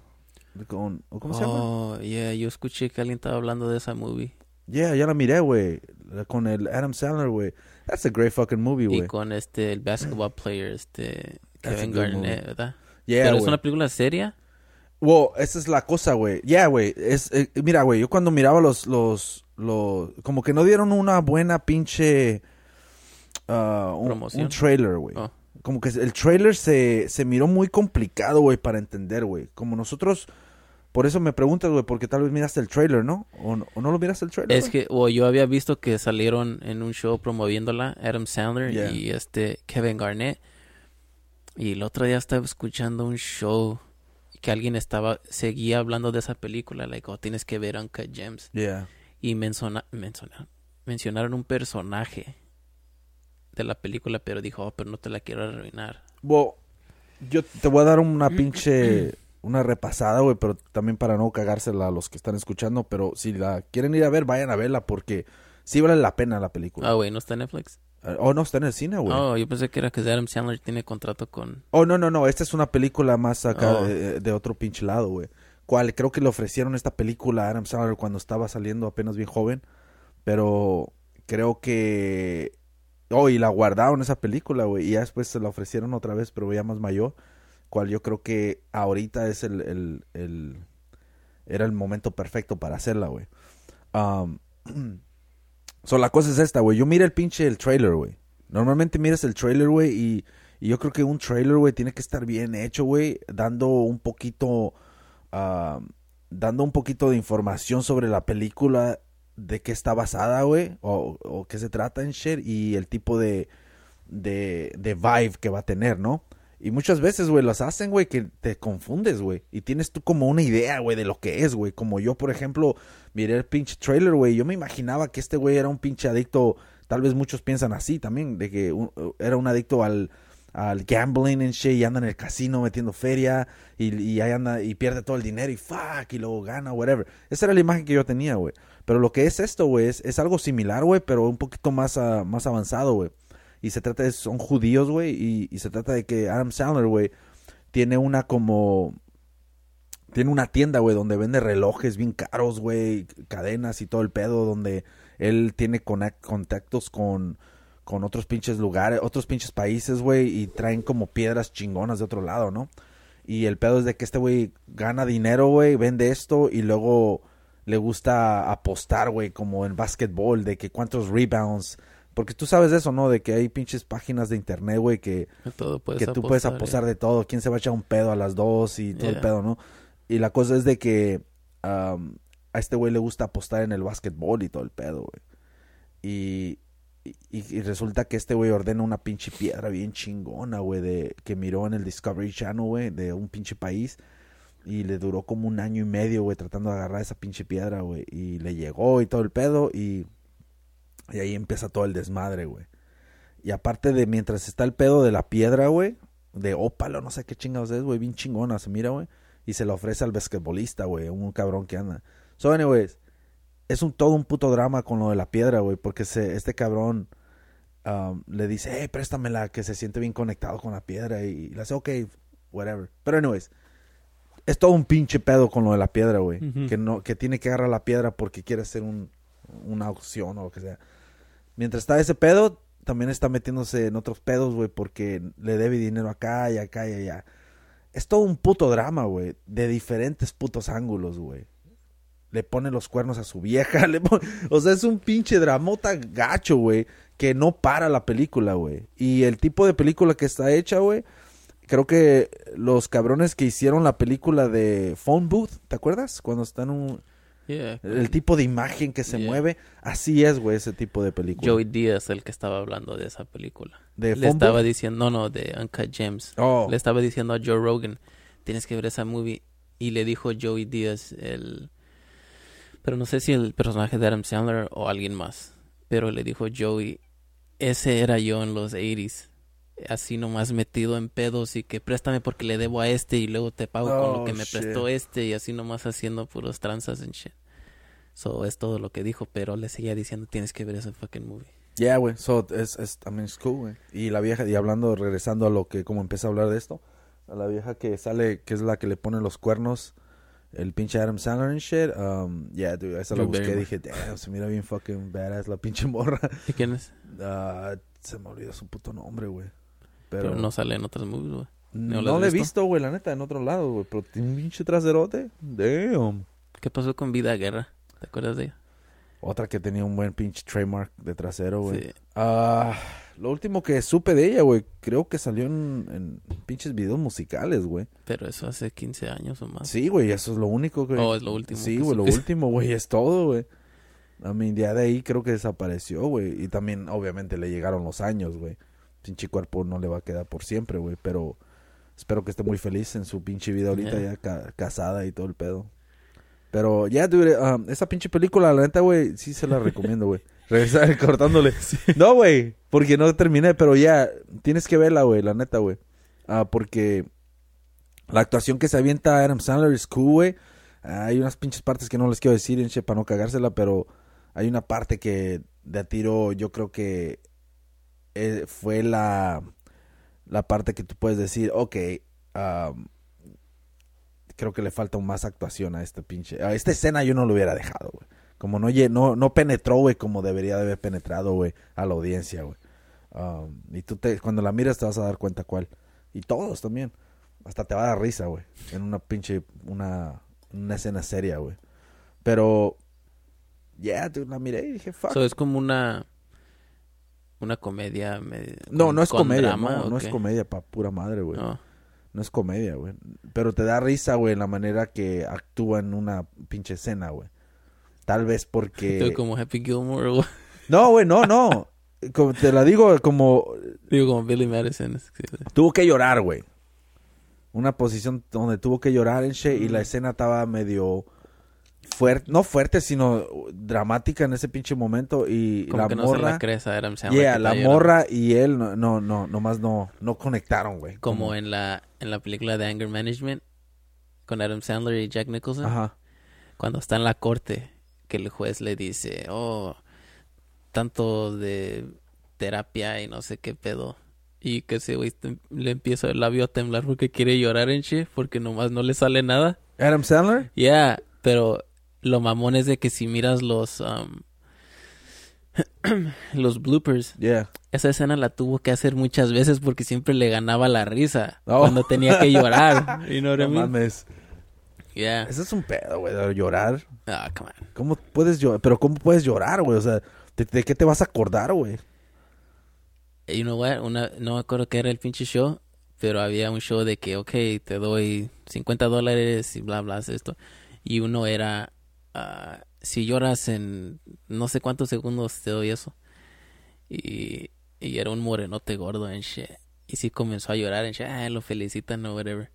Con, ¿Cómo se oh, Yeah, yo escuché que alguien estaba hablando de esa movie. Yeah, ya la miré, güey. Con el Adam Sandler, güey. That's a great fucking movie, güey. Y con este, el basketball player, este, Kevin Garnett, ¿verdad? Yeah, es una película seria. Wow, esa es la cosa, güey. Yeah, güey. Es, eh, mira, güey, yo cuando miraba los, los, los, como que no dieron una buena pinche, uh, un, trailer, güey. Oh como que el trailer se, miró muy complicado, güey, para entender, güey. Como nosotros, por eso me preguntas, güey, porque tal vez miraste el trailer, ¿no? ¿O, no, no lo miraste el trailer? Es que, o yo había visto que salieron en un show promoviéndola Adam Sandler y este Kevin Garnett. Y el otro día estaba escuchando un show que alguien estaba, seguía hablando de esa película, like, oh, tienes que ver Uncut Gems. Y menciona, mencionaron un personaje de la película, pero dijo, oh, pero no te la quiero arruinar. Bueno, yo te voy a dar una pinche, una repasada, güey, pero también para no cagársela a los que están escuchando, pero si la quieren ir a ver, vayan a verla porque sí vale la pena la película. Ah, güey, ¿no está en Netflix? Ah, oh, no, está en el cine, güey. Oh, yo pensé que era que Adam Sandler tiene contrato con... Oh, no, no, no, esta es una película más acá oh. de, otro pinche lado, güey. Cual creo que le ofrecieron esta película a Adam Sandler cuando estaba saliendo apenas bien joven, pero creo que Oh, y la guardaron esa película, güey. Y ya después se la ofrecieron otra vez, pero ya más mayor. Cual yo creo que ahorita es el. era el momento perfecto para hacerla, güey. [clears throat] so, la cosa es esta, güey. Yo mira el pinche el trailer, güey. Normalmente miras el trailer, güey, y, y, yo creo que un trailer, güey, tiene que estar bien hecho, güey. Dando un poquito. dando un poquito de información sobre la película de qué está basada, güey, o, o qué se trata en share y el tipo de, de, de vibe que va a tener, ¿no? Y muchas veces, güey, las hacen, güey, que te confundes, güey. Y tienes tú como una idea, güey, de lo que es, güey. Como yo, por ejemplo, miré el pinche trailer, güey. Yo me imaginaba que este güey era un pinche adicto. Tal vez muchos piensan así también, de que era un adicto al, al gambling and shit y anda en el casino metiendo feria y, y ahí anda y pierde todo el dinero y fuck y luego gana, whatever. Esa era la imagen que yo tenía, güey. Pero lo que es esto, güey, es, es, algo similar, güey, pero un poquito más, ah, más avanzado, güey. Y se trata de, son judíos, güey, y, y se trata de que Adam Sandler, güey, tiene una como... Tiene una tienda, güey, donde vende relojes bien caros, güey, cadenas y todo el pedo, donde él tiene contactos con con otros pinches lugares, otros pinches países, güey, y traen como piedras chingonas de otro lado, ¿no? Y el pedo es de que este güey gana dinero, güey, vende esto y luego le gusta apostar, güey, como en básquetbol, de que cuántos rebounds. Porque tú sabes eso, ¿no? De que hay pinches páginas de internet, güey, que, que tú puedes apostar eh. de todo. ¿Quién se va a echar un pedo a las dos y todo el pedo, no? Y la cosa es de que a este güey le gusta apostar en el básquetbol y todo el pedo, güey. Y, y, y, resulta que este güey ordena una pinche piedra bien chingona, güey, de, que miró en el Discovery Channel, güey, de un pinche país. Y le duró como un año y medio, güey, tratando de agarrar esa pinche piedra, güey. Y le llegó y todo el pedo. Y, y ahí empieza todo el desmadre, güey. Y aparte de mientras está el pedo de la piedra, güey, de ópalo, no sé qué chingados es, güey, bien chingona, se mira, güey. Y se la ofrece al basquetbolista, güey, un cabrón que anda. So, anyways, es un todo un puto drama con lo de la piedra, güey, porque este cabrón um, le dice, hey, eh, préstamela, que se siente bien conectado con la piedra. Y, le hace, ok, whatever. Pero, anyways, es todo un pinche pedo con lo de la piedra, güey. que, no, que tiene que agarrar la piedra porque quiere hacer una opción o lo que sea. Mientras está ese pedo, también está metiéndose en otros pedos, güey, porque le debe dinero acá y acá y allá. Es todo un puto drama, güey, de diferentes putos ángulos, güey le pone los cuernos a su vieja. [laughs] O sea, es un pinche dramota gacho, güey, que no para la película, güey. Y el tipo de película que está hecha, güey, creo que los cabrones que hicieron la película de Phone Booth, ¿te acuerdas? Cuando están un... El tipo de imagen que se mueve, así es, güey, ese tipo de película. Joey Díaz, el que estaba hablando de esa película. ¿De Le estaba diciendo, no, no, de Uncut James. Oh. Le estaba diciendo a Joe Rogan, tienes que ver esa movie. Y le dijo Joey Díaz, el pero no sé si el personaje de Adam Sandler o alguien más. Pero le dijo Joey, ese era yo en los 80 Así nomás metido en pedos y que préstame porque le debo a este y luego te pago con lo que oh, me prestó este y así nomás haciendo puros tranzas en shit. So es todo lo que dijo, pero le seguía diciendo tienes que ver ese fucking movie. Yeah, güey. So, es, es, I cool, güey. Y la vieja, y hablando, regresando a lo que, como empieza a hablar de esto, a la vieja que sale, que es la que le pone los cuernos el pinche Adam Sandler and shit. Um, yeah, dude, esa la busqué. Dije, damn, se mira bien fucking badass la pinche morra. ¿Y [laughs] quién es? Ah, se me olvidó su puto nombre, güey. Pero, no sale en otras movies, güey. No, no he visto, güey, la neta, en otro lado, güey. Pero tiene un pinche traserote. Damn. ¿Qué pasó con Vida Guerra? ¿Te acuerdas de ella? Otra que tenía un buen pinche trademark de trasero, güey. Sí. Ah, lo último que supe de ella, güey, creo que salió en, pinches videos musicales, güey. Pero eso hace 15 años o más. Sí, güey, eso es lo único, güey. No, oh, es lo último. Sí, güey, lo último, güey, es todo, güey. A mí, ya de ahí creo que desapareció, güey. Y también, obviamente, le llegaron los años, güey. Pinche cuerpo no le va a quedar por siempre, güey. Pero espero que esté muy feliz en su pinche vida ahorita, ya casada y todo el pedo. Pero ya, dude, ah, esa pinche película, la neta, güey, sí se la recomiendo, güey. [laughs] Regresar cortándole. [laughs] No, güey, porque no terminé, pero ya, tienes que verla, güey, la neta, güey. Ah, porque la actuación que se avienta Adam Sandler es cool, güey. Ah, hay unas pinches partes que no les quiero decir, enche, para no cagársela, pero hay una parte que de a tiro yo creo que eh, fue la, la parte que tú puedes decir, ok, um, creo que le falta más actuación a esta pinche. A esta escena yo no lo hubiera dejado, güey. Como no, no, no penetró, güey, como debería de haber penetrado, güey, a la audiencia, güey. Um, y tú te, cuando la miras te vas a dar cuenta cuál. Y todos también. Hasta te va a dar risa, güey. En una pinche, una, una escena seria, güey. Pero, ya la miré y dije, fuck. es como una, una comedia. No, no es comedia. no, no es comedia, pa' pura madre, güey. No. No es comedia, güey. Pero te da risa, güey, la manera que actúa en una pinche escena, güey. Tal vez porque... [laughs] Estoy como Happy Gilmore, güey. No, güey, no, no. Como te la digo como... Digo como Billy Madison. Tuvo que llorar, güey. Una posición donde tuvo que llorar en y la escena estaba medio fuerte, no fuerte, sino dramática en ese pinche momento y Como la morra. No se la a Adam Sandler la morra y él no, no, no, nomás no, no conectaron, güey. Como, en la, en la película de Anger Management con Adam Sandler y Jack Nicholson. Ajá. Cuando está en la corte, que el juez le dice, oh, tanto de terapia y no sé qué pedo. Y que se güey le empieza el labio a temblar porque quiere llorar en shit, porque nomás no le sale nada. Adam Sandler? Yeah, pero lo mamón es de que si miras los um, [clears throat] los bloopers. Esa escena la tuvo que hacer muchas veces porque siempre le ganaba la risa cuando tenía que llorar. [laughs] y no mames. Eso es un pedo, güey, llorar. Ah, come ¿Cómo puedes llorar? Pero ¿cómo puedes llorar, güey? O sea, ¿de, qué te vas a acordar, güey? Eh, you know Una, no me acuerdo qué era el pinche show, pero había un show de que, ok, te doy 50 dólares y bla, bla, esto. Y uno era Ah, si lloras en no sé cuántos segundos te doy eso. Y, y era un morenote gordo en Y sí comenzó a llorar en ah, lo felicitan o whatever.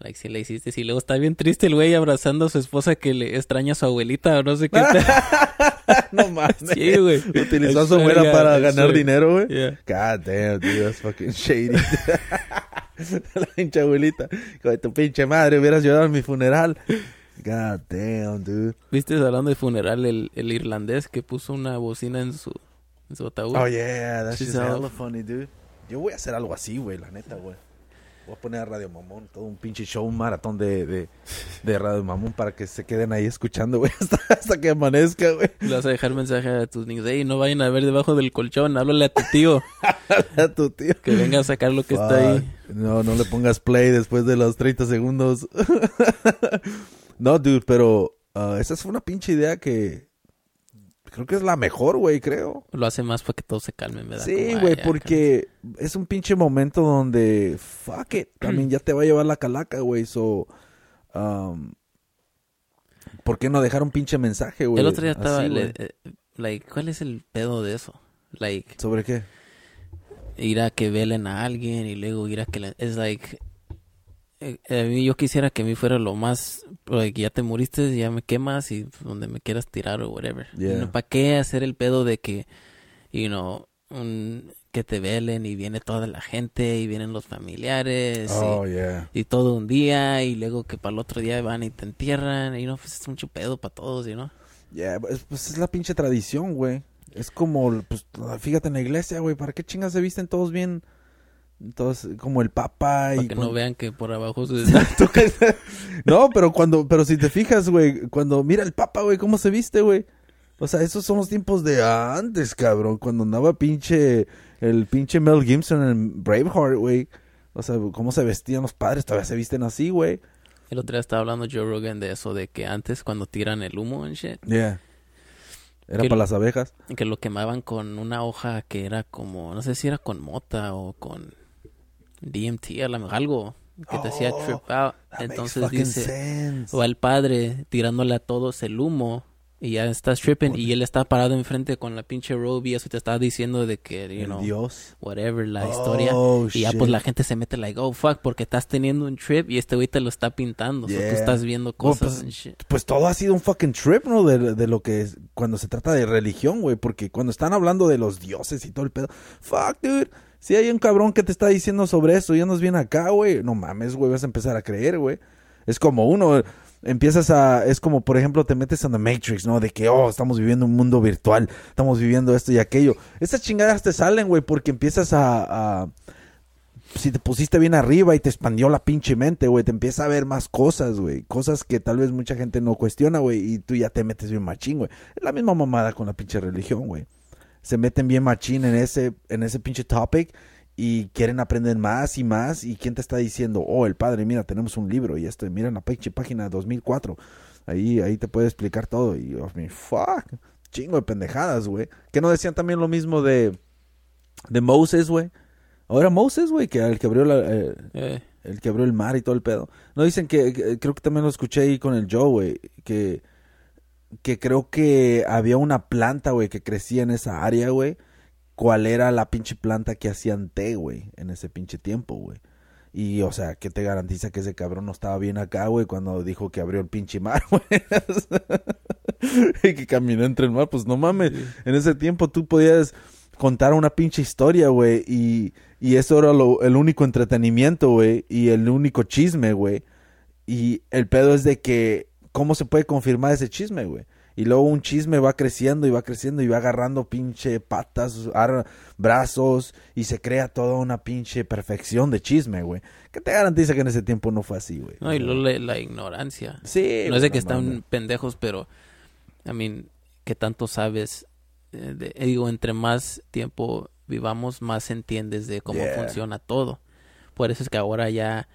Like, si le hiciste, y luego está bien triste el güey abrazando a su esposa que le extraña a su abuelita o no sé qué. [laughs] no mames. Utilizó a su abuela para ganar dinero, güey. God damn, dude, that's fucking shady. [laughs] la pinche abuelita. Con tu pinche madre hubieras llorado en mi funeral. God damn, dude. ¿Viste hablando de funeral el, irlandés que puso una bocina en su, en su ataúd? Oh, yeah, that's just funny, dude. Yo voy a hacer algo así, güey, la neta, güey. Voy a poner a Radio Mamón, todo un pinche show, un maratón de, de, Radio Mamón para que se queden ahí escuchando, güey, [laughs] hasta, que amanezca, güey. Le vas a dejar mensaje a tus niños, hey, no vayan a ver debajo del colchón, háblale a tu tío. [laughs] a tu tío. Que venga a sacar lo que está ahí. No, no le pongas play después de los 30 segundos. [laughs] No, dude, pero ah, esa es una pinche idea que creo que es la mejor, güey, creo. Lo hace más para que todos se calmen, ¿verdad? Sí, güey, porque es un pinche momento donde, fuck it, [clears throat] también ya te va a llevar la calaca, güey, so... Um, ¿Por qué no dejar un pinche mensaje, güey? El otro día estaba, eh, like, ¿cuál es el pedo de eso? Like... ¿Sobre qué? Ir a que velen a alguien y luego ir a que... Es like eh, a mí yo quisiera que a mí fuera lo más, ya te muriste, ya me quemas y donde me quieras tirar o whatever. ¿Para qué hacer el pedo de que, you know, que te velen y viene toda la gente y vienen los familiares y, oh, todo un día y luego que para el otro día van y te entierran y no, pues es mucho pedo para todos, you know. Yeah, pues, pues es la pinche tradición, güey. Es como, pues, fíjate en la iglesia, güey, ¿para qué chingas se visten todos bien? Entonces, como el papa y... Para que no vean que por abajo se... [laughs] [laughs] no, pero cuando... Pero si te fijas, güey, cuando mira el papa, güey, cómo se viste, güey. O sea, esos son los tiempos de antes, cabrón. Cuando andaba pinche... El pinche Mel Gibson en Braveheart, güey. O sea, cómo se vestían los padres. Todavía se visten así, güey. El otro día estaba hablando Joe Rogan de eso, de que antes cuando tiran el humo en shit... Era para las abejas. Que lo quemaban con una hoja que era como... No sé si era con mota o con DMT a lo mejor algo que te hacía oh, trip out. Entonces dice, o al padre tirándole a todos el humo y ya estás tripping y él está parado enfrente con la pinche robe y eso te está diciendo de que, you know, whatever, la historia. Oh, y ya pues la gente se mete like, oh fuck, porque estás teniendo un trip y este güey te lo está pintando. O tú estás viendo cosas. pues, shit. pues, todo ha sido un fucking trip, ¿no? De, de lo que es cuando se trata de religión, güey. Porque cuando están hablando de los dioses y todo el pedo, fuck, dude si hay un cabrón que te está diciendo sobre eso ya nos viene acá, güey, no mames, güey, vas a empezar a creer, güey. Es como uno, empiezas a, es como por ejemplo te metes en The Matrix, ¿no? De que, oh, estamos viviendo un mundo virtual, estamos viviendo esto y aquello. Estas chingadas te salen, güey, porque empiezas a, a, si te pusiste bien arriba y te expandió la pinche mente, güey, te empieza a ver más cosas, güey. Cosas que tal vez mucha gente no cuestiona, güey, y tú ya te metes bien machín, güey. Es la misma mamada con la pinche religión, güey se meten bien machín en ese, en ese pinche topic y quieren aprender más y más. ¿Y quién te está diciendo? Oh, el padre, mira, tenemos un libro y esto, mira la pinche página 2004. Ahí, ahí te puede explicar todo. Y yo, fuck, chingo de pendejadas, güey. Que no decían también lo mismo de, de Moses, güey. ahora Moses, güey? Que el que abrió la, eh, eh. El que abrió el mar y todo el pedo. No dicen que, que creo que también lo escuché ahí con el Joe, güey. Que que creo que había una planta, güey, que crecía en esa área, güey. ¿Cuál era la pinche planta que hacían té, güey, en ese pinche tiempo, güey? Y, o sea, ¿qué te garantiza que ese cabrón no estaba bien acá, güey, cuando dijo que abrió el pinche mar, [laughs] güey? y que caminó entre el mar, pues no mames. En ese tiempo tú podías contar una pinche historia, güey, y, y eso era lo, el único entretenimiento, güey, y el único chisme, güey. Y el pedo es de que ¿cómo se puede confirmar ese chisme, güey? Y luego un chisme va creciendo y va creciendo y va agarrando pinche patas, brazos y se crea toda una pinche perfección de chisme, güey. ¿Qué te garantiza que en ese tiempo no fue así, güey? No, y luego la, ignorancia. Sí. No es de que están pendejos, pero, A mean, ¿qué tanto sabes? Eh, eh, digo, entre más tiempo vivamos, más entiendes de cómo funciona todo. Por eso es que ahora ya,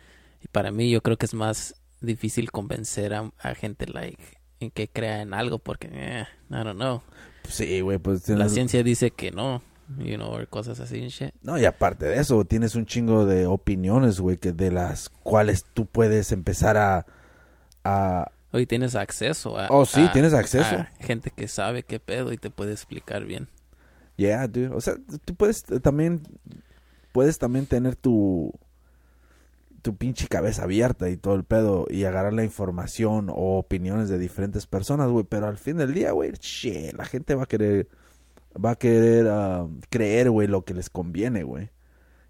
para mí yo creo que es más difícil convencer a, a gente like en que crea en algo porque eh, I don't know. Pues sí, güey, pues la ciencia dice que no, you know, cosas así and shit. No, y aparte de eso, tienes un chingo de opiniones, güey, que de las cuales tú puedes empezar a a Hoy tienes acceso a Oh, sí, tienes acceso. A gente que sabe qué pedo y te puede explicar bien. Yeah, dude. O sea, tú puedes eh, también puedes también tener tu tu pinche cabeza abierta y todo el pedo y agarrar la información o opiniones de diferentes personas, güey. Pero al fin del día, güey, la gente va a querer, va a querer ah, creer, güey, lo que les conviene, güey.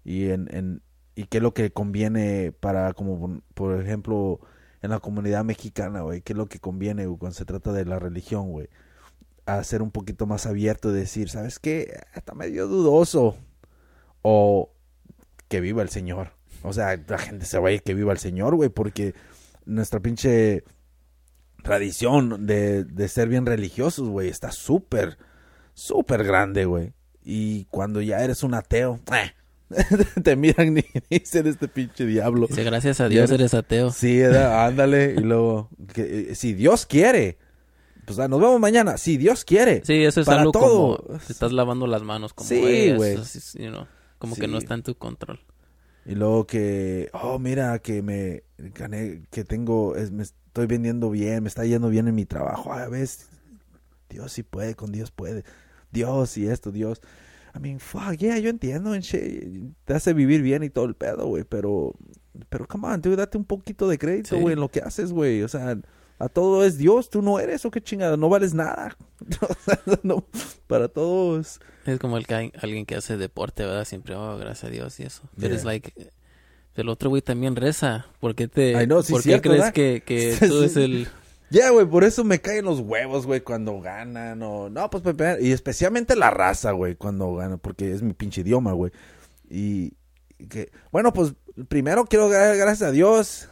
Y en, en, y qué es lo que conviene para, como por ejemplo, en la comunidad mexicana, güey, qué es lo que conviene, cuando se trata de la religión, güey. A ser un poquito más abierto y decir, ¿sabes qué? Ah, está medio dudoso. O que viva el Señor o sea, la gente se vaya que viva el Señor, güey, porque nuestra pinche tradición de, ser bien religiosos, güey, está súper, súper grande, güey. Y cuando ya eres un ateo, [laughs] te miran y [laughs] dicen este pinche diablo. Dice, gracias a Dios eres, ateo. Sí, ándale. y luego, que, eh, si Dios quiere. Pues ah, nos vemos mañana, si Dios quiere. Sí, eso es algo todo. te estás lavando las manos como como que no está en tu control. Y luego que, oh, mira, que me gané, que tengo, es, me estoy vendiendo bien, me está yendo bien en mi trabajo. A ah, veces, Dios sí puede, con Dios puede. Dios y esto, Dios. I mean, fuck, yeah, yo entiendo, te hace vivir bien y todo el pedo, güey, pero, pero come on, date un poquito de crédito, güey, en lo que haces, güey, o sea, a todo es Dios, tú no eres o qué chingada, no vales nada. [laughs] para todos. Es como el que, alguien que hace deporte, ¿verdad? Siempre, oh, gracias a Dios y eso. Pero es like, el otro güey también reza. ¿Por qué te, ¿por crees que, que [laughs] tú es el... Ya, güey, por eso me caen los huevos, güey, cuando ganan o... No, pues, pues, pues, y especialmente la raza, güey, cuando ganan, porque es mi pinche idioma, güey. Y, que... Bueno, pues, primero quiero dar gracias a Dios.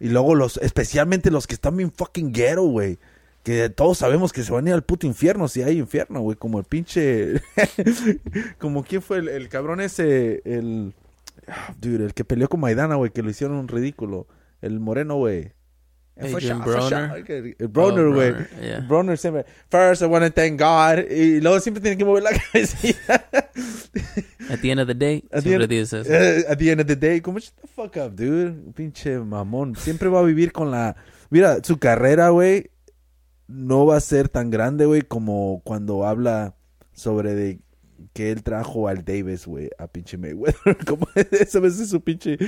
Y luego los, especialmente los que están bien fucking ghetto, güey. Que todos sabemos que se van a ir al puto infierno si hay infierno, güey. Como el pinche. [laughs] como quién fue el, el, cabrón ese. El. Ah, dude, el que peleó con Maidana, güey. Que lo hicieron un ridículo. El moreno, güey. Adrian Broner. Uh, Broner, güey. Oh, Broner siempre. First, I want to thank God. Y luego siempre tiene que mover la [laughs] cabeza at the end of the day. At the end, eh, at the end of the day. Como, shut the fuck up, dude. Pinche mamón. Siempre va a vivir con la... Mira, su carrera, güey, no va a ser tan grande, güey, como cuando habla sobre de que él trajo al Davis, güey, a pinche Mayweather. [laughs] Como esa vez es su pinche.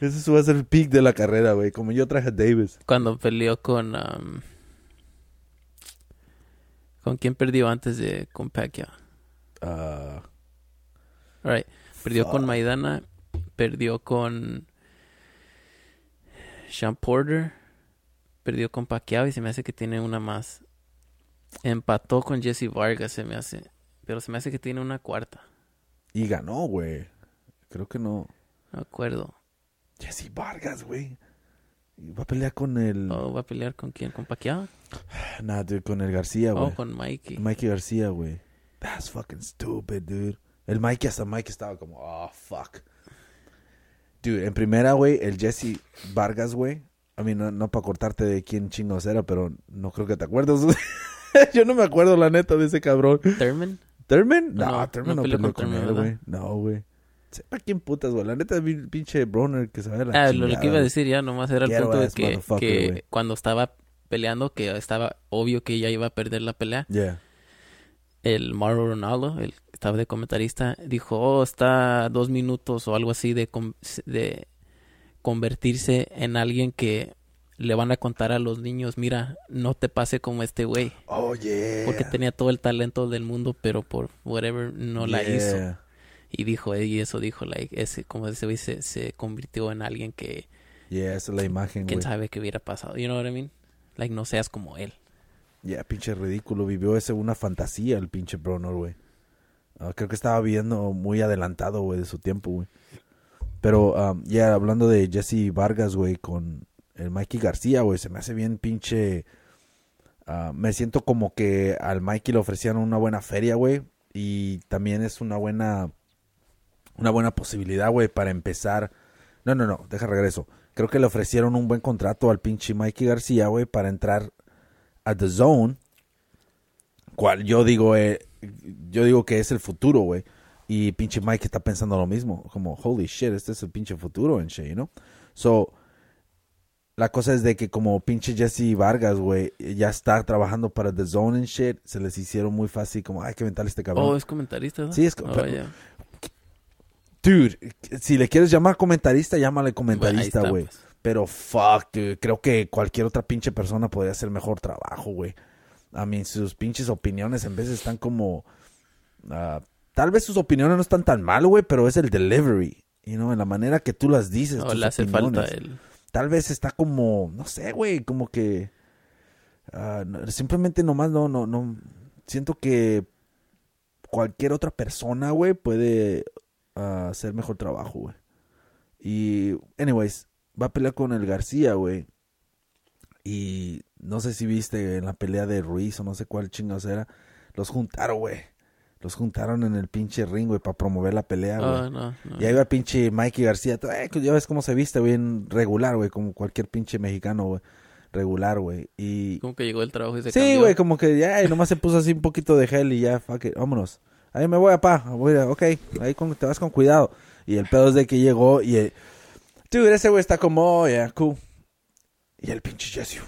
Ese va a ser el pick de la carrera, güey. Como yo traje a Davis. Cuando peleó con. Um, ¿Con quién perdió antes de. con Pacquiao? Ah. Perdió con Maidana. Perdió con. Sean Porter. Perdió con Pacquiao y se me hace que tiene una más. Empató con Jesse Vargas, se me hace pero se me hace que tiene una cuarta. Y ganó, güey. Creo que no. No acuerdo. Jesse Vargas, güey. Va a pelear con el. Oh, ¿Va a pelear con quién? ¿Con Paquiao? [sighs] Nah, con el García, güey. Oh, con Mikey. Mikey García, güey. That's fucking stupid, dude. El Mikey, hasta Mikey estaba como, oh, fuck. Dude, en primera, güey, el Jesse Vargas, güey. A mí, no, no para cortarte de quién chingos era, pero no creo que te acuerdes. [laughs] Yo no me acuerdo, la neta, de ese cabrón. Termen? no, Termen no, no peleó con él, güey. No, güey. Sepa quién putas, güey. La neta, el pinche Broner que se va la Ah, chingada, lo que iba a decir ya nomás era el punto de que, cuando estaba peleando, que estaba obvio que ya iba a perder la pelea. Yeah. El Marlon Ronaldo, el que estaba de comentarista, dijo, oh, está dos minutos o algo así de, de convertirse en alguien que le van a contar a los niños, mira, no te pase como este güey. Oh, Porque tenía todo el talento del mundo, pero por whatever no la hizo. Y dijo, y eso dijo, like, ese, como ese güey se, convirtió en alguien que... Yeah, esa es la imagen, ¿Quién sabe qué hubiera pasado? You know what I mean? Like, no seas como él. Ya, yeah, pinche ridículo. Vivió ese una fantasía el pinche Bronor, güey. Ah, creo que estaba viviendo muy adelantado, güey, de su tiempo, güey. Pero, um, ya, hablando de Jesse Vargas, güey, con el Mikey García, güey, se me hace bien pinche... Ah, me siento como que al Mikey le ofrecían una buena feria, güey. Y también es una buena... Una buena posibilidad, güey, para empezar. No, no, no, deja regreso. Creo que le ofrecieron un buen contrato al pinche Mikey García, güey, para entrar a The Zone. Cual yo digo, eh, yo digo que es el futuro, güey. Y pinche Mike está pensando lo mismo. Como, holy shit, este es el pinche futuro en Shea, ¿no? So, la cosa es de que como pinche Jesse Vargas, güey, ya está trabajando para The Zone and shit, se les hicieron muy fácil como, hay que inventarle este cabrón. Oh, es comentarista, ¿no? Sí, es oh, Dude, si le quieres llamar comentarista, llámale comentarista, güey. Pues. Pero fuck, creo que cualquier otra pinche persona podría hacer mejor trabajo, güey. A I mí, sus pinches opiniones en veces están como... Ah, tal vez sus opiniones no están tan mal, güey, pero es el delivery. Y no, en la manera que tú las dices. No, le hace falta El tal vez está como, no sé, güey, como que ah, simplemente nomás no, no, no, siento que cualquier otra persona, güey, puede ah, hacer mejor trabajo, güey. Y, anyways, va a pelear con el García, güey. Y no sé si viste en la pelea de Ruiz o no sé cuál chingados era. Los juntaron, güey. Los juntaron en el pinche ring, güey, para promover la pelea, güey. Ah, no, no. Y ahí va pinche Mikey García. Eh, pues, ya ves cómo se viste, güey, regular, güey, como cualquier pinche mexicano, güey. Regular, güey. Y... Como que llegó el trabajo y se Sí, güey, como que ya, y nomás se puso así un poquito de gel y ya, fuck it, vámonos. Ahí me voy, papá. Voy a, ok, ahí te vas con cuidado. Y el pedo es de que llegó y... Tú, ese güey está como, oh, yeah, cool. Y el pinche Jesse...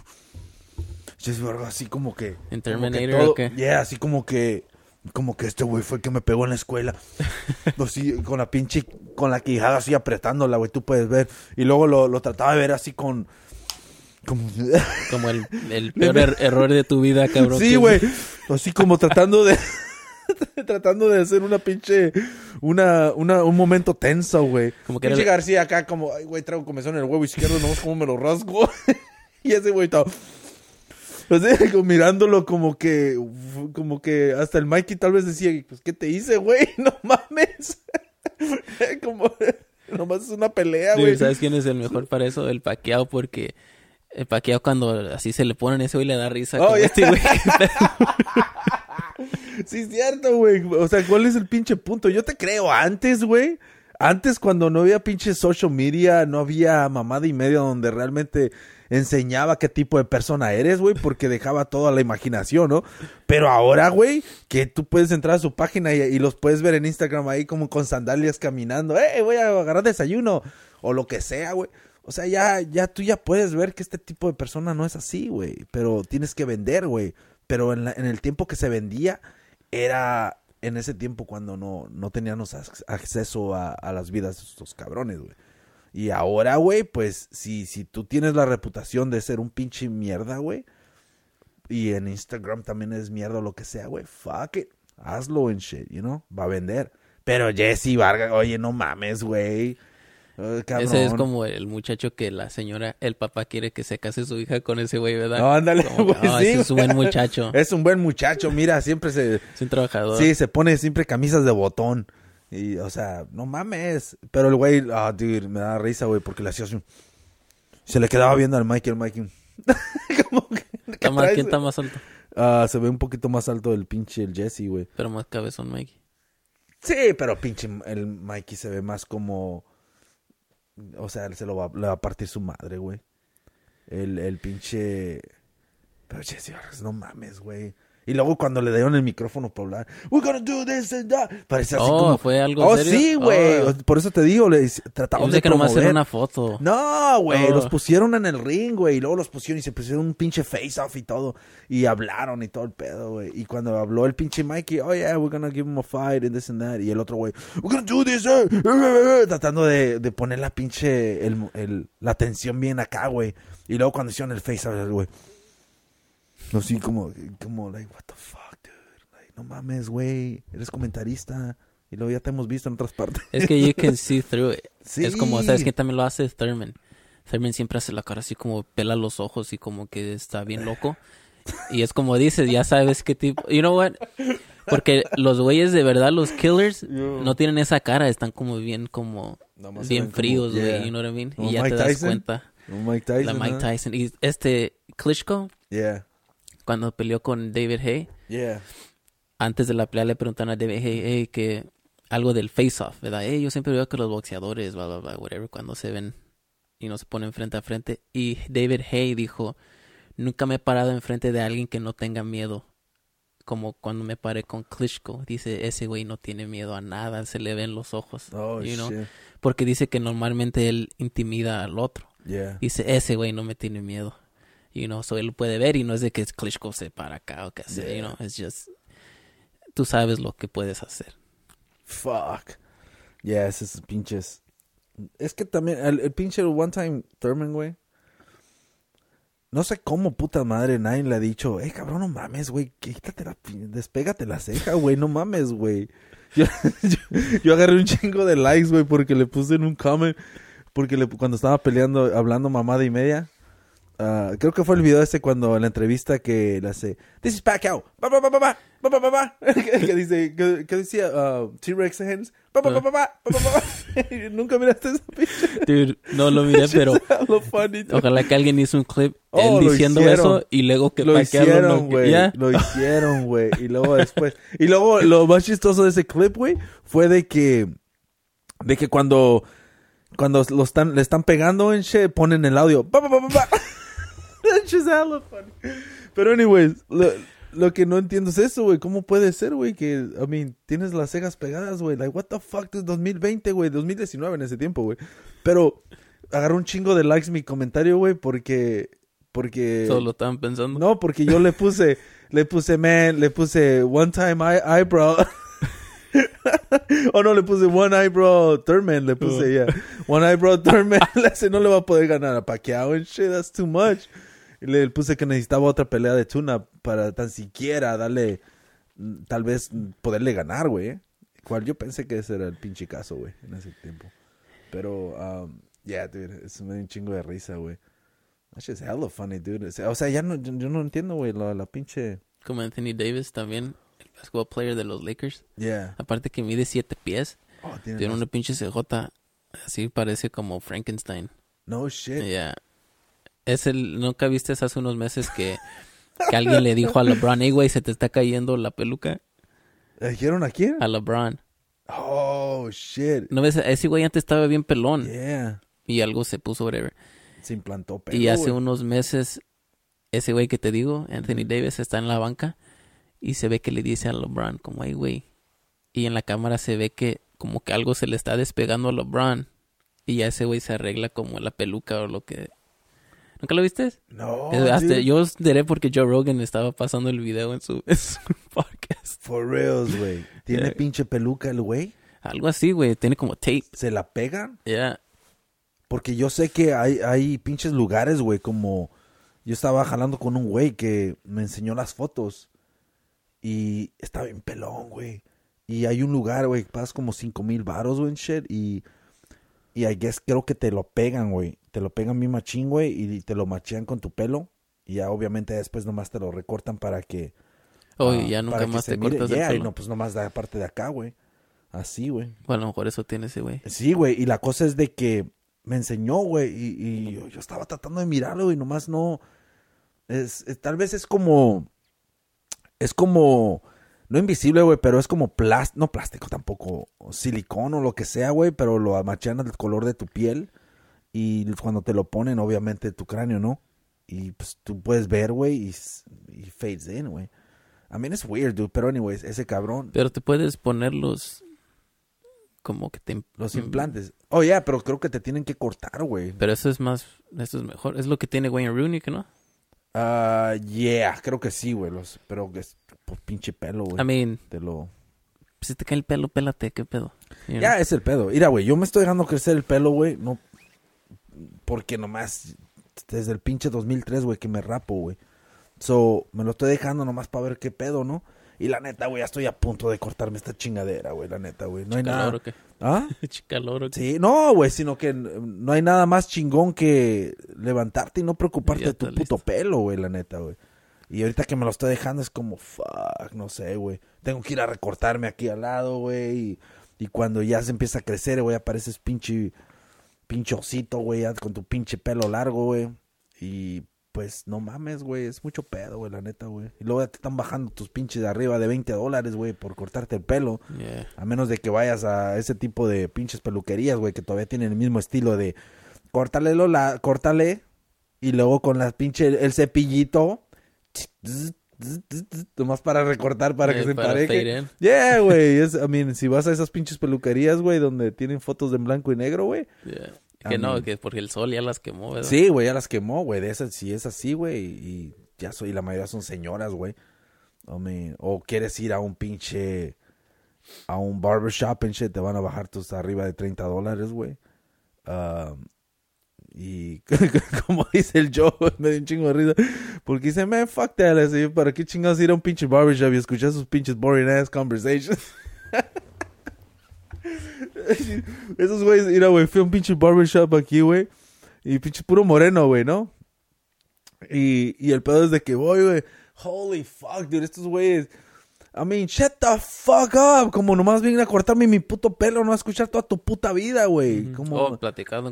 Jesse así como que... En Terminator, como qué? Yeah, así como que como que este güey fue el que me pegó en la escuela. Así, [laughs] pues con la pinche, con la quijada así apretándola, güey, tú puedes ver. Y luego lo, lo trataba de ver así con... Como, [laughs] como el, peor er-, error de tu vida, cabrón. Sí, güey. Así como tratando de... [laughs] tratando de hacer una pinche... Una, un momento tenso, güey. Como que pinche García acá como... Ay, güey, traigo comezón en el huevo izquierdo, no cómo me lo rasgo. y ese güey estaba... Pues, [laughs] mirándolo como que, como que hasta el Mikey tal vez decía, pues, ¿qué te hice, güey? [laughs] No mames. [laughs] como, nomás es una pelea, güey. ¿Sabes quién es el mejor para eso? El paqueado, porque el paqueado cuando así se le ponen eso y le da risa. Oh, este sí, es cierto, güey. O sea, ¿cuál es el pinche punto? Yo te creo, antes, güey. Antes, cuando no había pinche social media, no había mamada y media donde realmente enseñaba qué tipo de persona eres, güey, porque dejaba toda la imaginación, ¿no? Pero ahora, güey, que tú puedes entrar a su página y, los puedes ver en Instagram ahí como con sandalias caminando, ¡eh, voy a agarrar desayuno! O lo que sea, güey. O sea, ya, ya tú ya puedes ver que este tipo de persona no es así, güey. Pero tienes que vender, güey. Pero en, el tiempo que se vendía, era, en ese tiempo cuando no, no teníamos acceso a, a las vidas de estos cabrones, güey. Y ahora, güey, pues si, si tú tienes la reputación de ser un pinche mierda, güey, y en Instagram también es mierda o lo que sea, güey, fuck it, hazlo en shit, you know, va a vender. Pero Jesse Vargas, oye, no mames, güey. ese es como el muchacho que la señora, el papá quiere que se case su hija con ese güey, ¿verdad? No, ándale, güey. No, ah, sí, es un buen [laughs] muchacho. Es un buen muchacho, mira, siempre se. Es un trabajador. Sí, se pone siempre camisas de botón. Y, o sea, no mames. Pero el güey, ah, dude, me da risa, güey, porque la hacía Se le quedaba viendo al Mikey, el Mikey. [laughs] cómo que. ¿Quién está más alto? Ah, se ve un poquito más alto el pinche el Jesse, güey. Pero más cabezón Mikey. Sí, pero pinche el Mikey se ve más como. O sea, él se lo va, le va a partir su madre, güey. El, el pinche. Pero Jesse no mames, güey. Y luego cuando le dieron el micrófono para hablar, we're gonna do this and that. Parece así oh, fue algo Oh, sí, güey. Oh. Por eso te digo, les trataban de que promover. una foto. No, güey. Los oh. pusieron en el ring, güey. Y luego los pusieron y se pusieron un pinche face off y todo. Y hablaron y todo el pedo, güey. Y cuando habló el pinche Mikey, oh yeah, we're gonna give him a fight and this and that. Y el otro güey, we're gonna do this. Eh, eh, eh, tratando de, de, poner la pinche, el, el, la tensión bien acá, güey. Y luego cuando hicieron el face off, güey. No, sí, como, como, like, what the fuck, dude. no mames, güey. Eres comentarista. Y luego ya te hemos visto en otras partes. Es que you can [laughs] see through it. Sí. Es como, ¿sabes que también lo hace Thurman? Thurman siempre hace la cara así como pela los ojos y como que está bien loco. Y es como dices, ya sabes qué tipo. You know what? Porque los güeyes de verdad, los killers, no tienen esa cara. Están como bien, como. Bien fríos, güey. You know what I mean? y ya te das cuenta. Mike Tyson. La Mike Tyson. Y este, Klitschko. Yeah cuando peleó con David Hay. Antes de la pelea le preguntaron a David Hay, que algo del face-off, ¿verdad? yo siempre veo que los boxeadores, whatever, cuando se ven y no se ponen frente a frente. Y David Hay dijo, nunca me he parado en frente de alguien que no tenga miedo. Como cuando me paré con Klitschko, dice, ese güey no tiene miedo a nada, se le ven los ojos. Oh, porque dice que normalmente él intimida al otro. Dice, ese güey no me tiene miedo you know, so él puede ver y no es de que Klitschko se para acá o que así, you know, it's just, tú sabes lo que puedes hacer. Fuck. Yeah, esos pinches. Es que también, el, pinche One Time Thurman, güey. No sé cómo puta madre nadie le ha dicho, eh, cabrón, no mames, güey, quítate la, despégate la ceja, güey, no mames, güey. [laughs] Yo, agarré un chingo de likes, güey, porque le puse en un comment, porque le, cuando estaba peleando, hablando mamada y media, creo que fue el video este cuando la entrevista que le hace This is Pacquiao. Ba, ba, ba, que dice que, decía T-Rex hands. Nunca miraste esa Dude, no lo miré, pero ojalá que alguien hizo un clip él diciendo eso y luego que lo Pacquiao hicieron, güey. Lo hicieron, güey. Y luego después y luego lo más chistoso de ese clip, güey, fue de que de que cuando cuando lo están le están pegando en che, ponen el audio. [laughs] Pero, anyways, lo, lo, que no entiendo es eso, güey. ¿Cómo puede ser, güey? Que, I mean, tienes las cejas pegadas, güey. Like, what the fuck, es 2020, güey. 2019 en ese tiempo, güey. Pero agarró un chingo de likes mi comentario, güey, porque. Porque. Solo están pensando. No, porque yo le puse. le puse, man, le puse one time eyebrow. [laughs] O no, le puse One Eyebrow turman, le puse Yeah. One Eyebrow turman, [laughs] no le va a poder ganar a Pacquiao and shit, that's too much le puse que necesitaba otra pelea de Tuna para tan siquiera darle, mm, tal vez, mm, poderle ganar, güey. Cual yo pensé que ese era el pinche caso, güey, en ese tiempo. Pero, ya um, yeah, dude, es un chingo de risa, güey. That's hella funny, dude. O sea, ya no, yo no entiendo, güey, la, la pinche... Como Anthony Davis también, el basketball player de los Lakers. Yeah. Aparte que mide siete pies. Oh, tiene, una pinche CJ, así parece como Frankenstein. No shit. Yeah es el, nunca viste hace unos meses que, alguien le dijo a LeBron, hey, güey, se te está cayendo la peluca. ¿Le dijeron a quién? A LeBron. Oh, shit. No ves, ese güey antes estaba bien pelón. Yeah. Y algo se puso whatever. Se implantó pelo. Y hace unos meses, ese güey que te digo, Anthony Davis, está en la banca y se ve que le dice a LeBron, como, hey, güey. Y en la cámara se ve que como que algo se le está despegando a LeBron. Y ya ese güey se arregla como la peluca o lo que ¿Nunca lo viste? No. Hasta yo os diré porque Joe Rogan estaba pasando el video en su, [laughs] podcast. For reals, güey. ¿Tiene eh. pinche peluca el güey? Algo así, güey. Tiene como tape. ¿Se la pegan? Yeah. Porque yo sé que hay, pinches lugares, güey, como... Yo estaba jalando con un güey que me enseñó las fotos. Y estaba en pelón, güey. Y hay un lugar, güey, que como cinco mil baros, güey, shit. Y, y I creo que te lo pegan, güey te lo pegan mi machín, güey, y te lo machean con tu pelo. Y ya obviamente después nomás te lo recortan para que... Oye, ah, ya nunca más te cortas el Y no, pues nomás da parte de acá, güey. Así, güey. Bueno, a lo mejor eso tiene ese, güey. Sí, güey. Y la cosa es de que me enseñó, güey. Y, yo, estaba tratando de mirarlo y nomás no... Es, tal vez es como... Es como... No invisible, güey, pero es como plástico, no plástico tampoco, silicón o lo que sea, güey, pero lo machean al color de tu piel y cuando te lo ponen, obviamente, tu cráneo, ¿no? Y pues tú puedes ver, güey, y, fades in, güey. I mean, it's weird, dude. Pero, anyways, ese cabrón. Pero te puedes poner los. Como que te. Los mm. implantes. Oh, yeah, pero creo que te tienen que cortar, güey. Pero eso es más. Eso es mejor. Es lo que tiene Wayne Rooney, ¿no? Ah, yeah. Creo que sí, güey. Los... Pero es pinche pelo, güey. I mean. Te lo si te cae el pelo, pélate, qué pedo. Ya es el pedo. Mira, güey, yo me estoy dejando crecer el pelo, güey. No porque nomás, desde el pinche 2003, güey, que me rapo, güey. So, me lo estoy dejando nomás para ver qué pedo, ¿no? Y la neta, güey, ya estoy a punto de cortarme esta chingadera, güey, la neta, güey. No hay nada. ¿Ah? [laughs] Chicaloro. Sí, no, güey, sino que no hay nada más chingón que levantarte y no preocuparte de tu puto pelo, güey, la neta, güey. Y ahorita que me lo estoy dejando es como, fuck, no sé, güey. Tengo que ir a recortarme aquí al lado, güey. Y, y, cuando ya se empieza a crecer, güey, apareces pinche pinche osito, güey, con tu pinche pelo largo, güey. Y pues no mames, güey, es mucho pedo, güey, la neta, güey. Y luego ya te están bajando tus pinches de arriba de 20 dólares, güey, por cortarte el pelo. A menos de que vayas a ese tipo de pinches peluquerías, güey, que todavía tienen el mismo estilo de córtale, la, córtale y luego con las pinche, el cepillito, nomás para recortar para eh, que se empareje. ¿eh? Yeah, [laughs] güey. si vas a esas pinches peluquerías, güey, donde tienen fotos en blanco y negro, güey. Que no, que es porque el sol ya las quemó, ¿verdad? Sí, güey, ya las quemó, güey. De esas, si es así, güey. Y ya soy, la mayoría son señoras, güey. I mean, o quieres ir a un pinche. a un barbershop en shit, te van a bajar tus arriba de 30 dólares, güey. Um, y [laughs] como dice el Joe, [laughs] me dio un chingo de risa. Porque dice, man, fuck that. ¿para qué chingados ir a un pinche barbershop y escuchar sus pinches boring ass conversations? [laughs] Esos güeyes, mira, güey, fui a un pinche barbershop aquí, güey. Y pinche puro moreno, güey, ¿no? Y, y el pedo es de que voy, güey. Holy fuck, dude, estos güeyes I mean, shut the fuck up. Como nomás vienen a cortarme mi puto pelo, no a escuchar toda tu puta vida, güey. Como... Oh,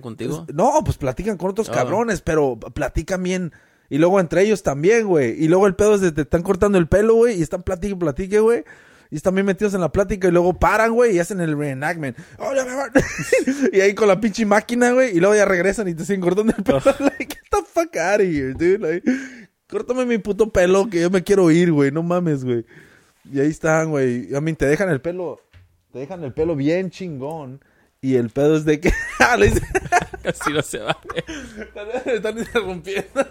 contigo? No, pues platican con otros ah. cabrones, pero platican bien. Y luego entre ellos también, güey. Y luego el pedo es de te están cortando el pelo, güey. Y están platique platique, güey. Y están bien metidos en la plática y luego paran, güey, y hacen el reenactment. Oh, [laughs] y ahí con la pinche máquina, güey. Y luego ya regresan y te siguen cortando el pelo. [laughs] [laughs] the fuck out of here, dude. córtame mi puto pelo que yo me quiero ir, güey. No mames, güey. Y ahí están, güey. A mí te dejan el pelo, te dejan el pelo bien chingón. Y el pedo es de que. [laughs] Ah, Casi [laughs] no se va. [laughs] Están, interrumpiendo.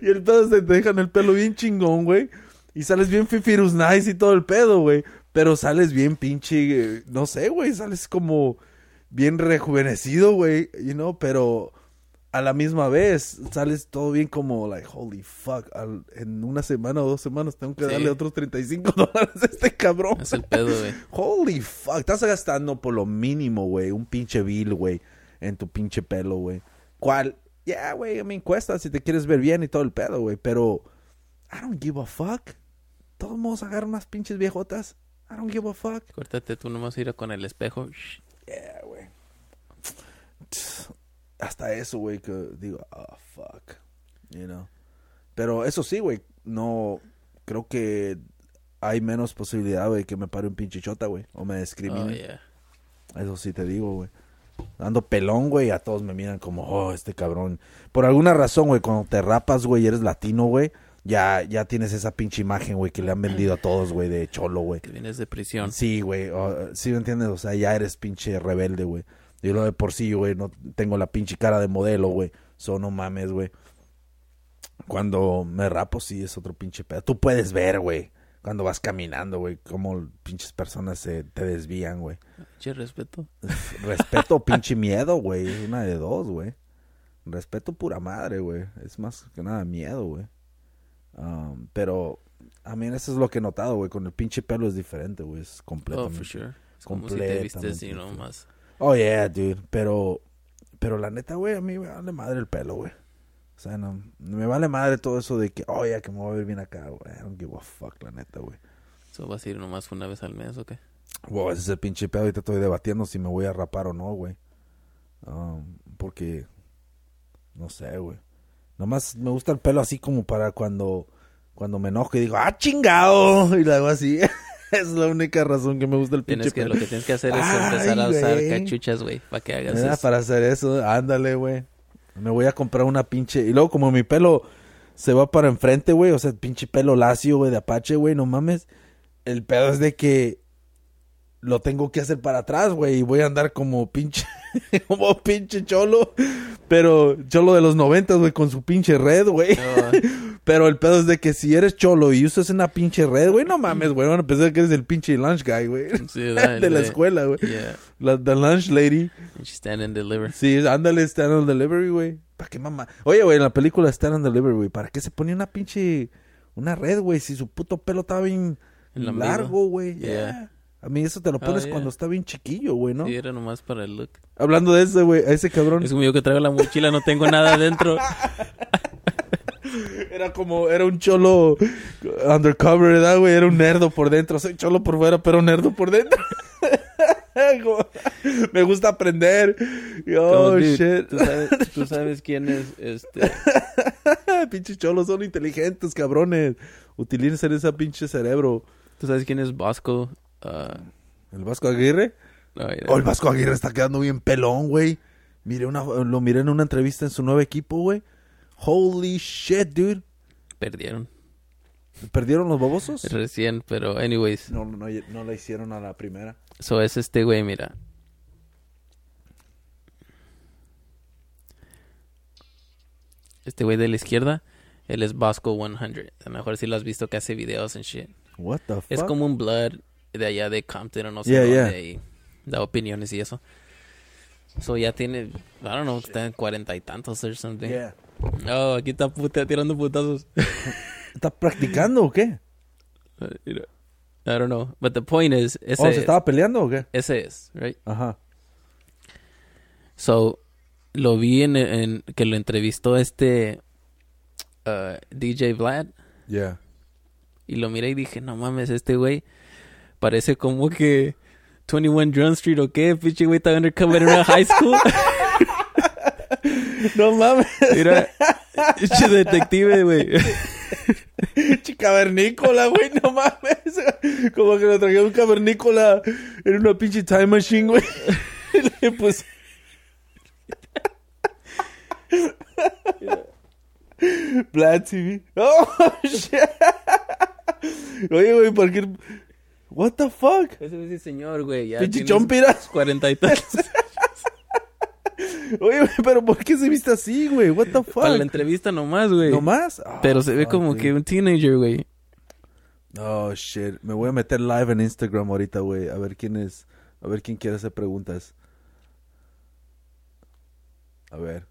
y el pedo es de que te dejan el pelo bien chingón, güey. Y sales bien fifirus nice y todo el pedo, güey. Pero sales bien pinche. Eh, no sé, güey. Sales como bien rejuvenecido, güey. You know, pero a la misma vez sales todo bien como, like, holy fuck, en una semana o dos semanas tengo que darle otros 35 [laughs] dólares a este cabrón. Es el pedo, güey. Holy fuck, estás gastando por lo mínimo, güey, un pinche bill, güey, en tu pinche pelo, güey. ¿Cuál? Yeah, güey, me encuesta si te quieres ver bien y todo el pedo, güey, pero I don't give a fuck. Todos modos agarran unas pinches viejotas. I don't give a fuck. Córtate tú nomás ir con el espejo. Yeah, güey hasta eso, güey, que digo, oh, fuck, you know. Pero eso sí, güey, no, creo que hay menos posibilidad, güey, que me pare un pinche chota, güey, o me discrimine. Oh, eso sí te digo, güey. Ando pelón, güey, a todos me miran como, oh, este cabrón. Por alguna razón, güey, cuando te rapas, güey, eres latino, güey, ya, ya tienes esa pinche imagen, güey, que le han vendido a todos, güey, de cholo, güey. Que vienes de prisión. Sí, güey, sí, ¿me entiendes? O sea, ya eres pinche rebelde, güey. Yo lo de por sí, güey, no tengo la pinche cara de modelo, güey. son no mames, güey. Cuando me rapo, sí, es otro pinche pedo. Tú puedes ver, güey. Cuando vas caminando, güey, cómo pinches personas se, te desvían, güey. Pinche respeto. [laughs] Respeto, pinche miedo, güey. Es una de dos, güey. Respeto pura madre, güey. Es más que nada miedo, güey. Um, pero a mí eso es lo que he notado, güey. Con el pinche pelo es diferente, güey. Es completo. Oh, for Es como si te vistes y no Oh, yeah, dude. Pero, pero la neta, güey, a mí me vale madre el pelo, güey. O sea, no, me vale madre todo eso de que, oh, que me voy a ver bien acá, güey. I don't give a fuck, la neta, güey. ¿Eso vas a ir nomás una vez al mes o qué? Wow, ese es el pinche pedo. Ahorita estoy debatiendo si me voy a rapar o no, güey. Um, porque, no sé, güey. Nomás me gusta el pelo así como para cuando, cuando me enojo y digo, ah, chingado. [laughs] Y lo hago así. [laughs] es la única razón que me gusta el pinche tienes que, Lo que tienes que hacer es empezar a usar cachuchas, güey, para que hagas eso. Para hacer eso, ándale, güey. Me voy a comprar una pinche... Y luego como mi pelo se va para enfrente, güey, o sea, pinche pelo lacio, güey, de apache, güey, no mames. El pedo es de que lo tengo que hacer para atrás, güey, y voy a andar como pinche como [laughs] oh, pinche cholo. Pero cholo de los noventas, güey, con su pinche red, güey. Ah. [laughs] pero el pedo es de que si eres cholo y usas una pinche red, güey, no mames, güey. Van a pensar que eres el pinche lunch guy, güey. [laughs] de la escuela, güey. La the lunch lady. Stand and deliver. Sí, ándale, stand and delivery, güey. ¿Para qué mamá? Oye, güey, en la película Stand and delivery, güey, ¿para qué se ponía una pinche... Una red, güey, si su puto pelo estaba bien largo, güey. yeah. A mí eso te lo ah, pones cuando está bien chiquillo, güey, ¿no? Sí, era nomás para el look. Hablando de ese, güey, a ese cabrón. Es como yo que traigo la mochila, no tengo nada adentro. [laughs] Era como, era un cholo undercover, ¿verdad, güey? Era un nerdo por dentro. Soy cholo por fuera, pero nerdo por dentro. [laughs] me gusta aprender. Oh, shit. ¿tú sabes, quién es este. [laughs] Pinche cholos son inteligentes, cabrones. Utilicen ese pinche cerebro. ¿Tú sabes quién es Bosco? Ah. ¿El Vasco Aguirre? Oh, el Vasco Aguirre está quedando bien pelón, güey. una, lo miré en una entrevista en su nuevo equipo, güey. Holy shit, dude. Perdieron. ¿Perdieron los bobosos? Recién, pero anyways. No, no, la hicieron a la primera. Eso es este güey, mira. Este güey de la izquierda, él es Vasco 100. A lo mejor si lo has visto que hace videos en shit. What the fuck? Es como un blood de allá de Compton o no sé y da opiniones y eso. So ya tiene, I don't know, cuarenta y tantos or something. Yeah. Oh, aquí está tirando putazos. [laughs] ¿Está practicando o qué? I don't know. But the point is, oh, ¿se estaba peleando o qué? Ese es, right? Ajá. So, lo vi en, que lo entrevistó este uh, DJ Vlad. Yeah. Y lo miré y dije, no mames, este güey parece como que 21 Drone Street o qué, pinche güey, está undercover en Real high school. [laughs] no mames. Mira, pinche detective, güey. Cavernícola, güey, no mames. Como que lo un cavernícola en una pinche time machine, güey. [laughs] Le puse. Vlad TV. Oh, shit. Oye, güey, cualquier What the fuck? Ese, es el señor, güey, ya Pinche y 43. Oye, güey, pero ¿por qué se viste así, güey? What the fuck? Para la entrevista nomás, güey. ¿Nomás? pero ah, se ve como que un teenager, güey. Oh, shit. Me voy a meter live en Instagram ahorita, güey. A ver quién es. A ver quién quiere hacer preguntas. A ver.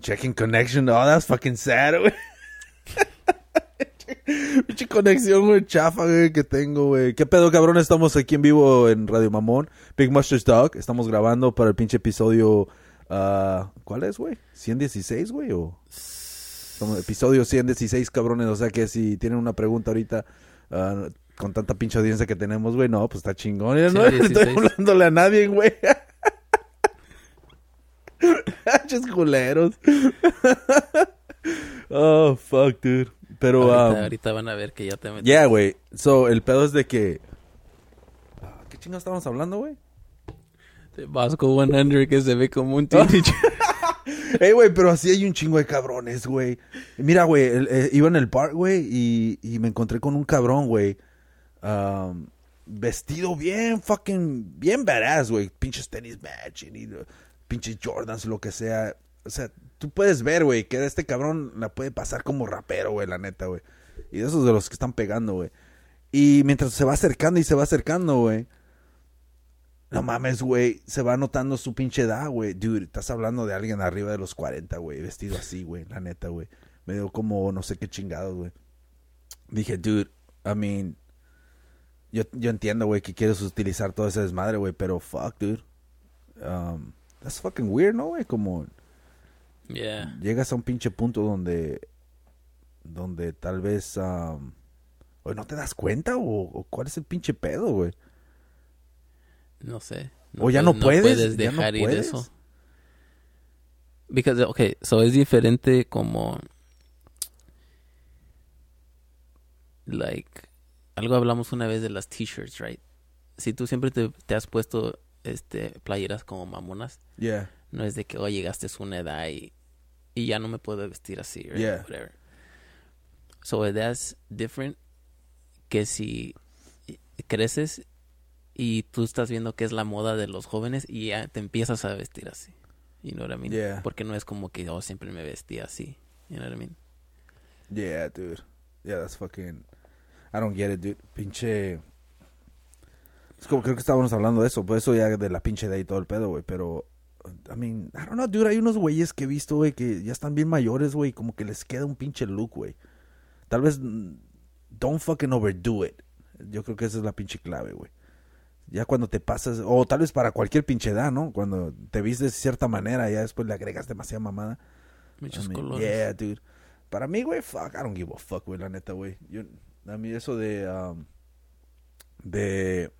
Checking connection. Oh, that's fucking sad, güey. [laughs] Pinche conexión, güey, chafa, que tengo, güey. ¿Qué pedo, cabrón? Estamos aquí en vivo en Radio Mamón. Big Masters Dog. Estamos grabando para el pinche episodio. Ah, ¿Cuál es, güey? ¿116, güey? O... episodio 116, cabrones. O sea que si tienen una pregunta ahorita. Ah, con tanta pinche audiencia que tenemos, güey, no, pues está chingón. no estoy a nadie, güey. Haches [laughs] culeros. [laughs] oh, fuck, dude. Pero. Um, ahorita, van a ver que ya te metí. Yeah, güey. So, el pedo es de que. Ah, ¿Qué chingados estábamos hablando, güey? De Vasco 100 que se ve como un ah. tío, [laughs] Ey, güey, pero así hay un chingo de cabrones, güey. Mira, güey, eh, iba en el park, güey, y, me encontré con un cabrón, güey. Um, vestido bien fucking, bien badass, güey. Pinches tenis matching y pinches Jordans, lo que sea. O sea, tú puedes ver, güey, que este cabrón la puede pasar como rapero, güey, la neta, güey. Y de esos de los que están pegando, güey. Y mientras se va acercando y se va acercando, güey. No mames, güey. Se va notando su pinche edad, güey. Dude, estás hablando de alguien arriba de los 40, güey. Vestido así, güey. La neta, güey. Me dio como no sé qué chingados, güey. Dije, dude, I mean. Yo, yo entiendo, güey, que quieres utilizar todo ese desmadre, güey. Pero fuck, dude. Um, that's fucking weird, ¿no, güey? Como Yeah. Llegas a un pinche punto donde, donde tal vez, no te das cuenta, o, cuál es el pinche pedo, güey. No sé. o ya no, puedes, dejar ir eso. Because, okay, so es diferente como, like, algo hablamos una vez de las t-shirts, right? Si tú siempre te, has puesto este playeras como mamonas. Yeah. No es de que, oh, llegaste a una edad y y ya no me puedo vestir así, yeah. whatever. So that's different que si creces y tú estás viendo que es la moda de los jóvenes y ya te empiezas a vestir así. You know what I mean? Yeah. Porque no es como que yo oh, siempre me vestía así. You know what I mean? Yeah, dude. Yeah, that's fucking. I don't get it, dude. Pinche. Es como creo que estábamos hablando de eso, por pues, eso ya de la pinche de ahí todo el pedo, güey, pero I mean, I don't know, dude. Hay unos güeyes que he visto, güey, que ya están bien mayores, güey. Como que les queda un pinche look, güey. Tal vez. Mm, don't fucking overdo it. Yo creo que esa es la pinche clave, güey. Ya cuando te pasas. O tal vez para cualquier pinche edad, ¿no? Cuando te vistes de cierta manera, ya después le agregas demasiada mamada. Muchos colores. Yeah, dude. Para mí, güey, fuck. I don't give a fuck, güey, la neta, güey. Yo, a mí eso de. Um, de.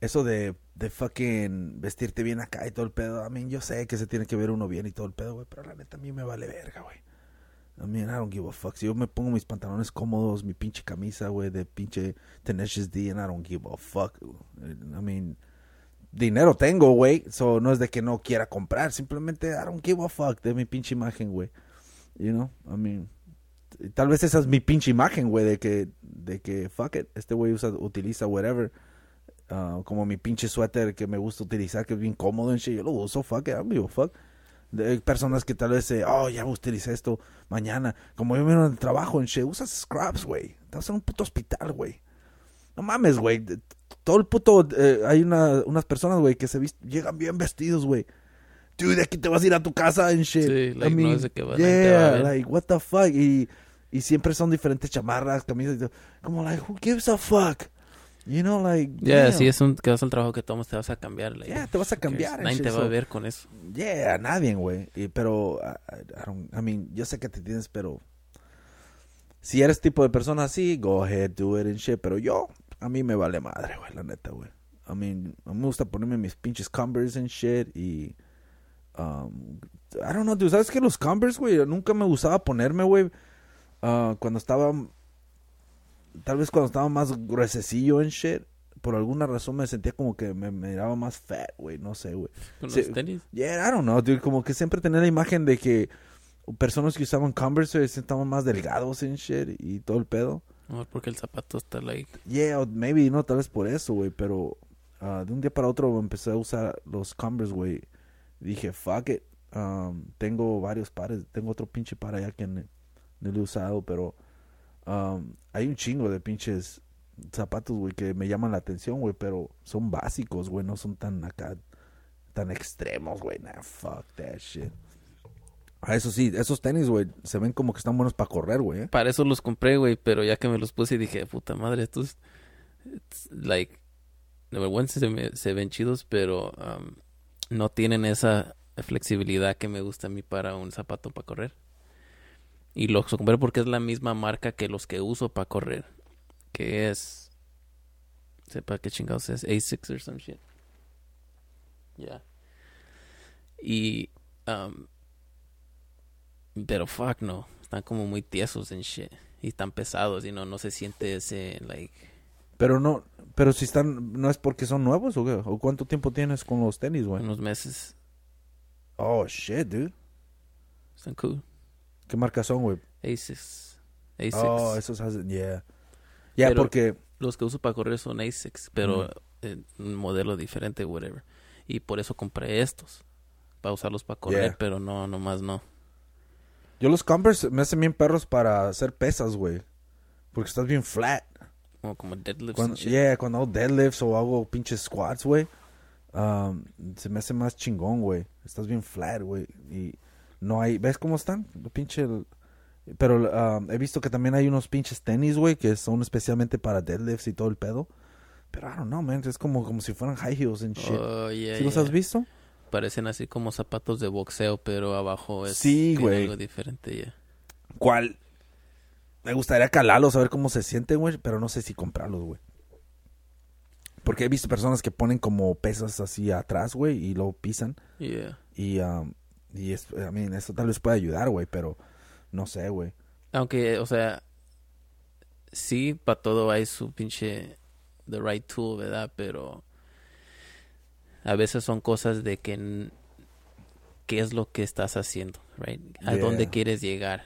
Eso de de fucking vestirte bien acá y todo el pedo. A I mí, yo sé que se tiene que ver uno bien y todo el pedo, güey, pero la neta a mí me vale verga, güey. I mean, I don't give a fuck. Si yo me pongo mis pantalones cómodos, mi pinche camisa, güey, de pinche Tenacious D, and I don't give a fuck. I mean, dinero tengo, güey. So, no es de que no quiera comprar. Simplemente, I don't give a fuck de mi pinche imagen, güey. You know, I mean, tal vez esa es mi pinche imagen, güey, de que, de que, fuck it, este güey usa, utiliza whatever. Ah, como mi pinche suéter que me gusta utilizar, que es bien cómodo, en shit, yo lo uso, fuck eh, it, fuck. Hay personas que tal vez, se eh, oh, ya voy esto mañana. Como yo me en trabajo, en shit, usas scraps, güey. Estás en un puto hospital, güey. No mames, güey. Todo el puto, eh, hay una, unas personas, güey, que se llegan bien vestidos, güey. Dude, aquí te vas a ir a tu casa en shit. Sí, like, yeah, like, what the fuck. Y, y siempre son diferentes chamarras, camisas. Como, like, who gives a fuck? You know, like. Yeah, si es un, que vas al trabajo que tomas, te vas a cambiar. Like, yeah, te vas a cambiar. Nadie te va a ver con eso. Yeah, nadie, güey. Pero, I, don't, I mean, yo sé que te tienes, pero. Si eres tipo de persona así, go ahead, do it and shit. Pero yo, a mí me vale madre, güey, la neta, güey. I mean, a mí me gusta ponerme mis pinches cumbers and shit y. Um, I don't know, dude. ¿Sabes que los cumbers, güey? Nunca me gustaba ponerme, güey. Uh, cuando estaba tal vez cuando estaba más gruesecillo en shit, por alguna razón me sentía como que me miraba más fat, güey, no sé, güey. ¿Con los tenis? Yeah, I don't know, como que siempre tenía la imagen de que personas que usaban Converse estaban más delgados en shit y todo el pedo. No, porque el zapato está like... Yeah, maybe, no, tal vez por eso, güey, pero ah, de un día para otro empecé a usar los Converse, güey. Dije, fuck it, um, tengo varios pares, tengo otro pinche par allá que no, he usado, pero hay un chingo de pinches zapatos, güey, que me llaman la atención, güey, pero son básicos, güey, no son tan acá, tan extremos, güey. Nah, fuck that shit. Ah, eso sí, esos tenis, güey, se ven como que están buenos para correr, güey. ¿eh? Para eso los compré, güey, pero ya que me los puse y dije, puta madre, estos, like, de vergüenza se, ven chidos, pero no tienen esa flexibilidad que me gusta a mí para un zapato para correr. Y los compré porque es la misma marca que los que uso para correr. Que es. Sepa qué chingados es. A6 or some shit. Yeah. Y. Um, pero fuck no. Están como muy tiesos en shit. Y están pesados y no, se siente ese, like. Pero no. Pero si están. ¿No es porque son nuevos o qué? ¿O cuánto tiempo tienes con los tenis, güey? Unos meses. Oh shit, dude. Están cool. ¿Qué marcas son, güey? Asics. Ah, Asics. Oh, esos hacen, yeah. yeah, porque... Los que uso para correr son Asics, pero en un modelo diferente, whatever. Y por eso compré estos, para usarlos para correr, pero no, nomás no. Yo los Converse me hacen bien perros para hacer pesas, güey. Porque estás bien flat. Como, deadlifts. Yeah, cuando hago deadlifts o hago pinches squats, güey. Um, se me hace más chingón, güey. Estás bien flat, güey. Y no hay, ¿ves cómo están? Lo pinche pero ah, he visto que también hay unos pinches tenis, güey, que son especialmente para deadlifts y todo el pedo. Pero I don't know, man, es como, como si fueran high heels and shit. Oh, ¿Sí los has visto? Parecen así como zapatos de boxeo, pero abajo es algo diferente, ya. ¿Cuál? Me gustaría calarlos, a ver cómo se sienten, güey, pero no sé si comprarlos, güey. Porque he visto personas que ponen como pesas así atrás, güey, y luego pisan. Yeah. Y ah, y es, mean, eso tal vez puede ayudar, güey, pero no sé, güey. Aunque, o sea, sí, para todo hay su pinche the right tool, ¿verdad? Pero a veces son cosas de que qué es lo que estás haciendo, right? A dónde quieres llegar.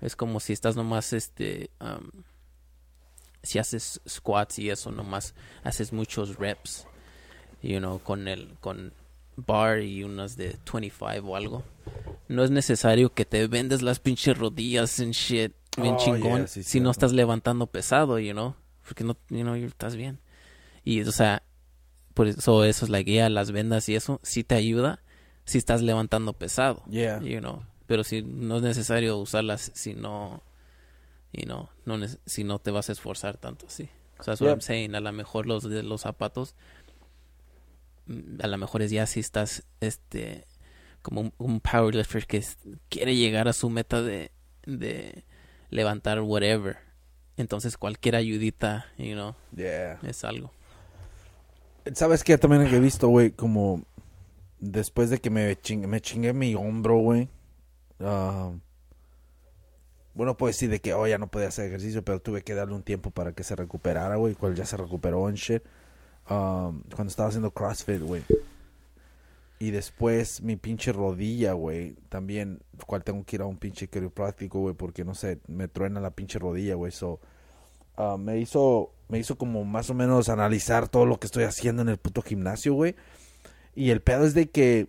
Es como si estás nomás este um, si haces squats y eso nomás haces muchos reps, you know, con el con bar y unas de 25 o algo. No es necesario que te vendes las pinches rodillas en shit bien oh, chingón si no estás levantando pesado, you know, porque no, you know, estás bien. Y, o sea, por eso, eso es la guía, las vendas y eso, Si te ayuda si estás levantando pesado, you know, pero si no es necesario usarlas si no, you know, no, si no te vas a esforzar tanto sí. O sea, what I'm saying, a lo mejor los, los zapatos a lo mejor es ya si estás este como un, power powerlifter que quiere llegar a su meta de, de levantar whatever. Entonces cualquier ayudita, you know, es algo. ¿Sabes que También he visto, güey, como después de que me, me chingué mi hombro, güey. Ah, bueno, pues sí, de que, oh, ya no podía hacer ejercicio, pero tuve que darle un tiempo para que se recuperara, güey, cual ya se recuperó en shit. Um, cuando estaba haciendo CrossFit, güey. Y después mi pinche rodilla, güey. También, cual tengo que ir a un pinche quiropráctico, güey, porque no sé, me truena la pinche rodilla, güey. So, ah, me hizo, me hizo como más o menos analizar todo lo que estoy haciendo en el puto gimnasio, güey. Y el pedo es de que,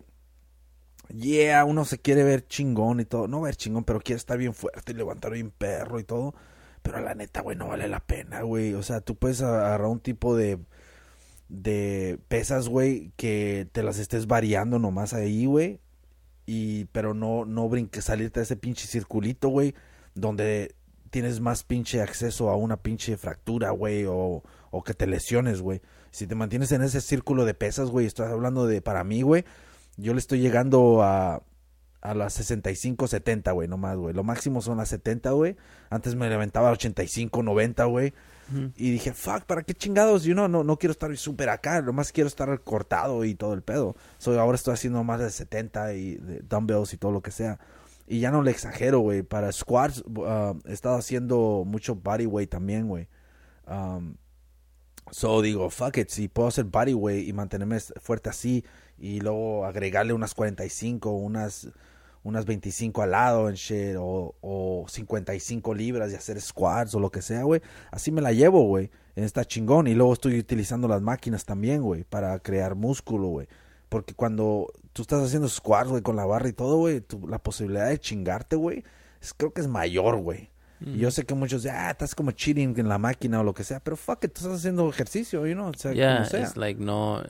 yeah, uno se quiere ver chingón y todo. No ver chingón, pero quiere estar bien fuerte y levantar bien perro y todo. Pero la neta, güey, no vale la pena, güey. O sea, tú puedes agarrar un tipo de de pesas, güey, que te las estés variando nomás ahí, güey. Y, pero no, no brinques, salirte de ese pinche circulito, güey, donde tienes más pinche acceso a una pinche fractura, güey, o, o que te lesiones, güey. Si te mantienes en ese círculo de pesas, güey, estás hablando de, para mí, güey, yo le estoy llegando a, a las 65, 70, güey, nomás, güey. Lo máximo son las 70, güey. Antes me levantaba a 85, 90, güey. Y dije, fuck, ¿para qué chingados? Yo no, no, quiero estar súper acá, nomás quiero estar cortado y todo el pedo. soy ahora estoy haciendo más de 70 y de dumbbells y todo lo que sea. Y ya no le exagero, güey. Para squats ah, he estado haciendo mucho body también, güey. so digo, fuck it, si puedo hacer body y mantenerme fuerte así y luego agregarle unas 45, unas unas 25 al lado en shit, o, y 55 libras y hacer squats o lo que sea, güey. Así me la llevo, güey. esta chingón. Y luego estoy utilizando las máquinas también, güey, para crear músculo, güey. Porque cuando tú estás haciendo squats, güey, con la barra y todo, güey, la posibilidad de chingarte, güey, creo que es mayor, güey. Y yo sé que muchos dicen, ah, estás como cheating en la máquina o lo que sea, pero fuck tú estás haciendo ejercicio, you o sea, like, no,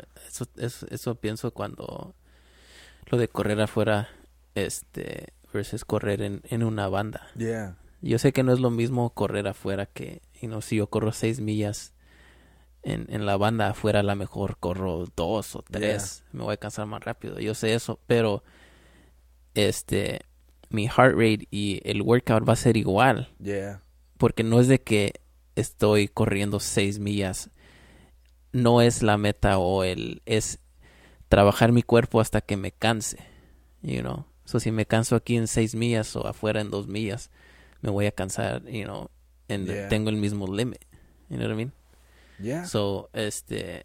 eso pienso cuando lo de correr afuera este versus correr en, una banda. Yo sé que no es lo mismo correr afuera que, you know, si yo corro seis millas en, la banda afuera, a lo mejor corro dos o tres, me voy a cansar más rápido, yo sé eso, pero este, mi heart rate y el workout va a ser igual. Yeah. Porque no es de que estoy corriendo seis millas, no es la meta o el, es trabajar mi cuerpo hasta que me canse, you know o si me canso aquí en seis millas o afuera en dos millas, me voy a cansar, you know, tengo el mismo límite. You know what I mean? Yeah. So, este,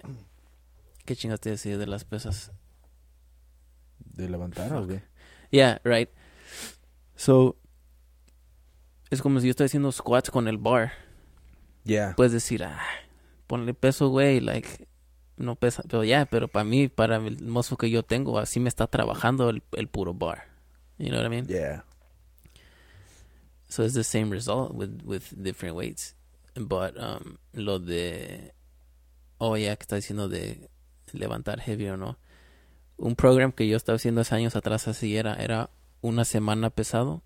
¿qué chingas te decía de las pesas? ¿De levantar o qué? Yeah, right. So, es como si yo estoy haciendo squats con el bar. Yeah. Puedes decir, ah, ponle peso, güey, like, no pesa, pero ya, pero para mí, para el mozo que yo tengo, así me está trabajando el puro bar. You know what I mean? Yeah. So it's the same result with with different weights, but um, lo de oh ya que está diciendo de levantar heavy o no. Un program que yo estaba haciendo hace años atrás así era era una semana pesado,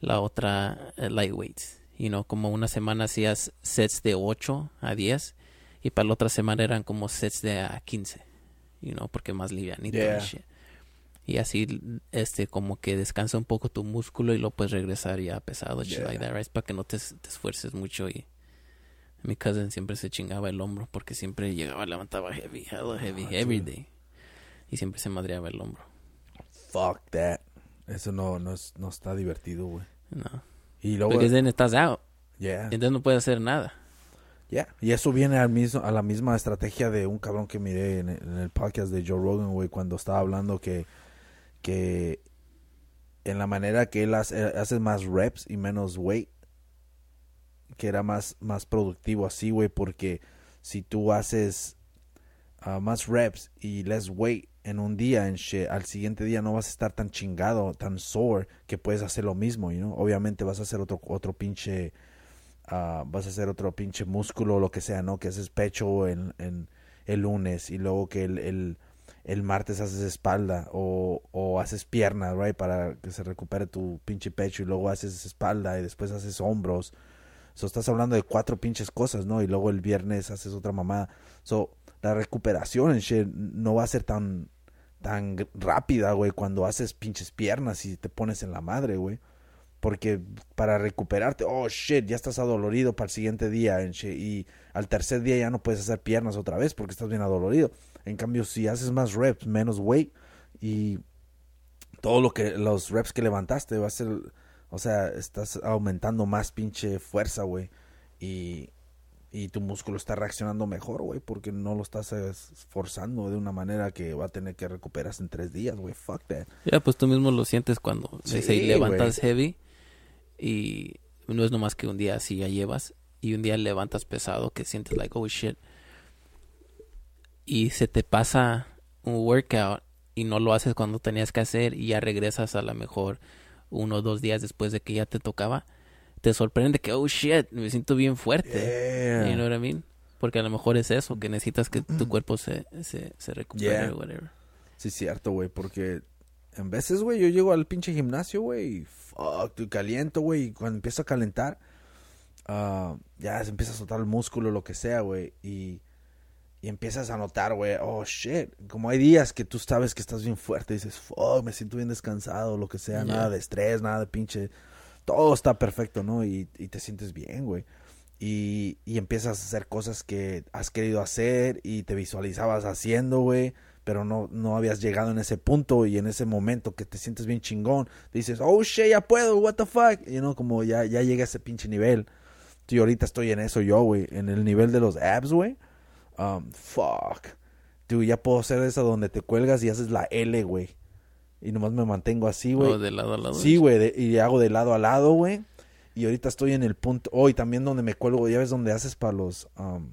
la otra lightweight, eh, lightweights. You know, como una semana hacías sets de 8 a 10 y para la otra semana eran como sets de a 15. You know, porque más livianito y y así este como que descansa un poco tu músculo y lo puedes regresar ya pesado para que no te, esfuerces mucho y mi cousin siempre se chingaba el hombro porque siempre llegaba levantaba heavy ah, heavy, heavy day y siempre se madreaba el hombro fuck that eso no no, está divertido güey no y luego porque estás out yeah entonces no puedes hacer nada ya Y eso viene al mismo, a la misma estrategia de un cabrón que miré en, en el podcast de Joe Rogan, güey, cuando estaba hablando que que en la manera que él hace, más reps y menos weight, que era más, más productivo así, güey, porque si tú haces ah, más reps y less weight en un día, en al siguiente día no vas a estar tan chingado, tan sore, que puedes hacer lo mismo, y Obviamente vas a hacer otro, otro pinche, ah, vas a hacer otro pinche músculo, lo que sea, ¿no? Que haces pecho en, el lunes y luego que el el martes haces espalda o, haces piernas, right, para que se recupere tu pinche pecho y luego haces espalda y después haces hombros. So, estás hablando de cuatro pinches cosas, ¿no? Y luego el viernes haces otra mamada. So, la recuperación en no va a ser tan, tan rápida, güey, cuando haces pinches piernas y te pones en la madre, güey. Porque para recuperarte, oh shit, ya estás adolorido para el siguiente día, en y al tercer día ya no puedes hacer piernas otra vez porque estás bien adolorido. En cambio, si haces más reps, menos weight y todo lo que los reps que levantaste va a ser, o sea, estás aumentando más pinche fuerza, güey. Y, tu músculo está reaccionando mejor, güey, porque no lo estás esforzando de una manera que va a tener que recuperarse en tres días, güey. Fuck that. Ya, pues tú mismo lo sientes cuando se levantas heavy y no es nomás que un día así ya llevas y un día levantas pesado que sientes like, oh shit y se te pasa un workout y no lo haces cuando tenías que hacer y ya regresas a lo mejor uno o dos días después de que ya te tocaba, te sorprende que, oh shit, me siento bien fuerte. You know what I mean? Porque a lo mejor es eso, que necesitas que tu mm. cuerpo se, se, recupere o whatever. Sí, cierto, güey, porque en veces, güey, yo llego al pinche gimnasio, güey, fuck, te caliento, güey, y cuando empiezo a calentar, ah, ya se empieza a soltar el músculo, lo que sea, güey, y y empiezas a notar, güey, oh shit. Como hay días que tú sabes que estás bien fuerte, y dices, fuck, me siento bien descansado, lo que sea, nada de estrés, nada de pinche. Todo está perfecto, ¿no? Y, te sientes bien, güey. Y, empiezas a hacer cosas que has querido hacer y te visualizabas haciendo, güey, pero no, no habías llegado en ese punto y en ese momento que te sientes bien chingón, dices, oh shit, ya puedo, what the fuck, y you no, know, como ya, ya llega ese pinche nivel. Y ahorita estoy en eso yo, güey, en el nivel de los apps, güey. Um, fuck. Dude, ya puedo hacer esa donde te cuelgas y haces la L, güey. Y nomás me mantengo así, güey. de lado a lado. Sí, güey. Y hago de lado a lado, güey. Y ahorita estoy en el punto. Hoy oh, también donde me cuelgo. Ya ves donde haces para los. Um,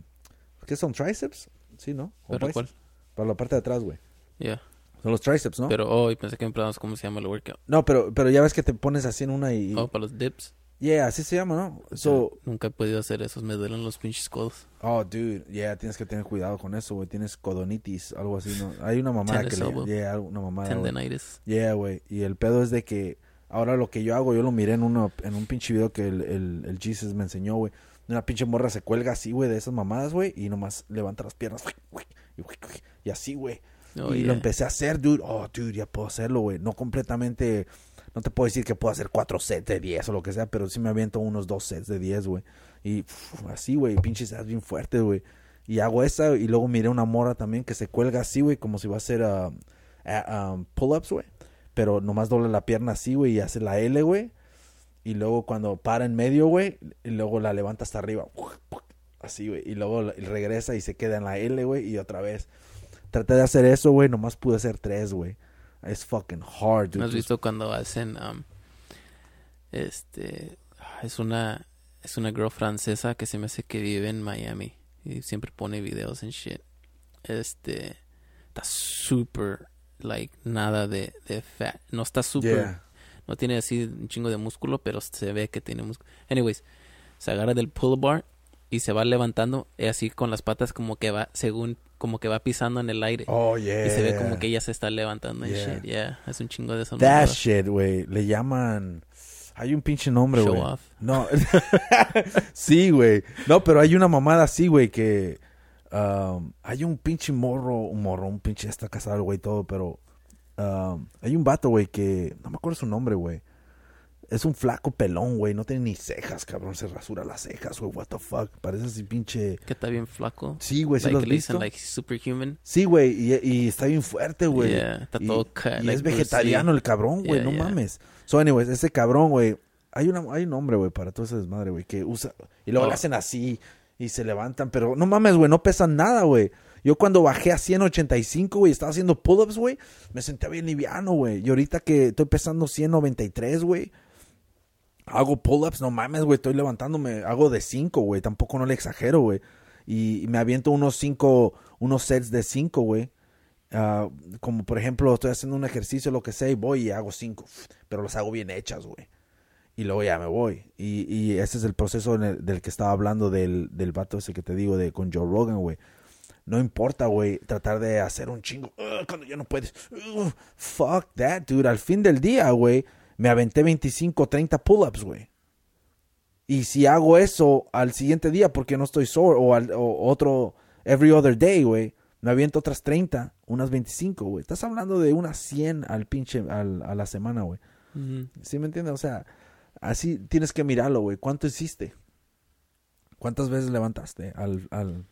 ¿Qué son? ¿Triceps? Sí, ¿no? ¿Para cuál? Para la parte de atrás, güey. Ya. Son los triceps, ¿no? Pero, hoy oh, pensé que en preguntabas cómo se llama el workout. No, pero, pero ya ves que te pones así en una y... Oh, para los dips. Yeah, así se llama, ¿no? nunca he podido hacer eso, me duelen los pinches codos. Oh, dude, yeah, tienes que tener cuidado con eso, güey. Tienes codonitis, algo así, ¿no? Hay una mamada que le... Yeah, una mamada, Tendinitis. Yeah, güey. Y el pedo es de que ahora lo que yo hago, yo lo miré en, uno, en un pinche video que el, el, el Jesus me enseñó, güey. Una pinche morra se cuelga así, güey, de esas mamadas, güey. Y nomás levanta las piernas, y, así, güey. Oh, y lo empecé a hacer, dude. Oh, dude, ya puedo hacerlo, güey. No completamente no te puedo decir que puedo hacer cuatro sets de 10 o lo que sea, pero sí me aviento unos dos sets de 10, güey. Y así, güey, pinches sets bien fuerte, güey. Y hago esa y luego miré una mora también que se cuelga así, güey, como si va a hacer um, um, pull-ups, güey. Pero nomás dobla la pierna así, güey, y hace la L, güey. Y luego cuando para en medio, güey, y luego la levanta hasta arriba. Así, güey. Y luego regresa y se queda en la L, güey, y otra vez. Traté de hacer eso, güey, nomás pude hacer tres, güey es fucking hard. Dude. ¿No has visto cuando hacen, um, este, ah, es una, es una girl francesa que se me hace que vive en Miami y siempre pone videos en shit. Este, está super, like, nada de, de fat, no está super, no tiene así un chingo de músculo, pero se ve que tiene músculo. Anyways, se agarra del pull bar y se va levantando eh, así con las patas como que va según como que va pisando en el aire. Oh yeah. Y se ve como que ella se está levantando shit. Yeah, es un chingo de eso. That shit, güey. Le llaman hay un pinche nombre, güey. No. [laughs] sí, güey. No, pero hay una mamada así, güey, que um, hay un pinche morro, un morro, un pinche está casado, güey, todo, pero um, hay un vato, güey, que no me acuerdo su nombre, güey. Es un flaco pelón, güey. No tiene ni cejas, cabrón. Se rasura las cejas, güey. What the fuck. Parece así pinche. Que está bien flaco. Sí, güey. Sí, lo like superhuman. Sí, güey. Y, está bien fuerte, güey. Yeah, está y, es vegetariano el cabrón, güey. no mames. So, anyways, ese cabrón, güey. Hay, una, hay un hombre, güey, para todo ese desmadre, güey. Que usa. Y luego oh. hacen así. Y se levantan. Pero no mames, güey. No pesan nada, güey. Yo cuando bajé a 185, güey, estaba haciendo pull-ups, güey, me sentía bien liviano, güey. Y ahorita que estoy pesando 193, güey, Hago pull-ups, no mames, güey, estoy levantándome, hago de 5, güey, tampoco no le exagero, güey. Y, me aviento unos cinco unos sets de cinco, güey. Ah, como por ejemplo, estoy haciendo un ejercicio, lo que sea, y voy y hago cinco pero los hago bien hechas, güey. Y luego ya me voy. Y, ese es el proceso del que estaba hablando del, del vato ese que te digo de con Joe Rogan, güey no importa, güey, tratar de hacer un chingo cuando ya no puedes. fuck that, dude. Al fin del día, güey, me aventé 25, 30 pull-ups, güey. Y si hago eso al siguiente día porque no estoy sore o, al, otro every other day, güey, me aviento otras 30, unas 25, güey. Estás hablando de unas 100 al pinche al, a la semana, güey. ¿Sí me entiendes? O sea, así tienes que mirarlo, güey. ¿Cuánto hiciste? ¿Cuántas veces levantaste al, al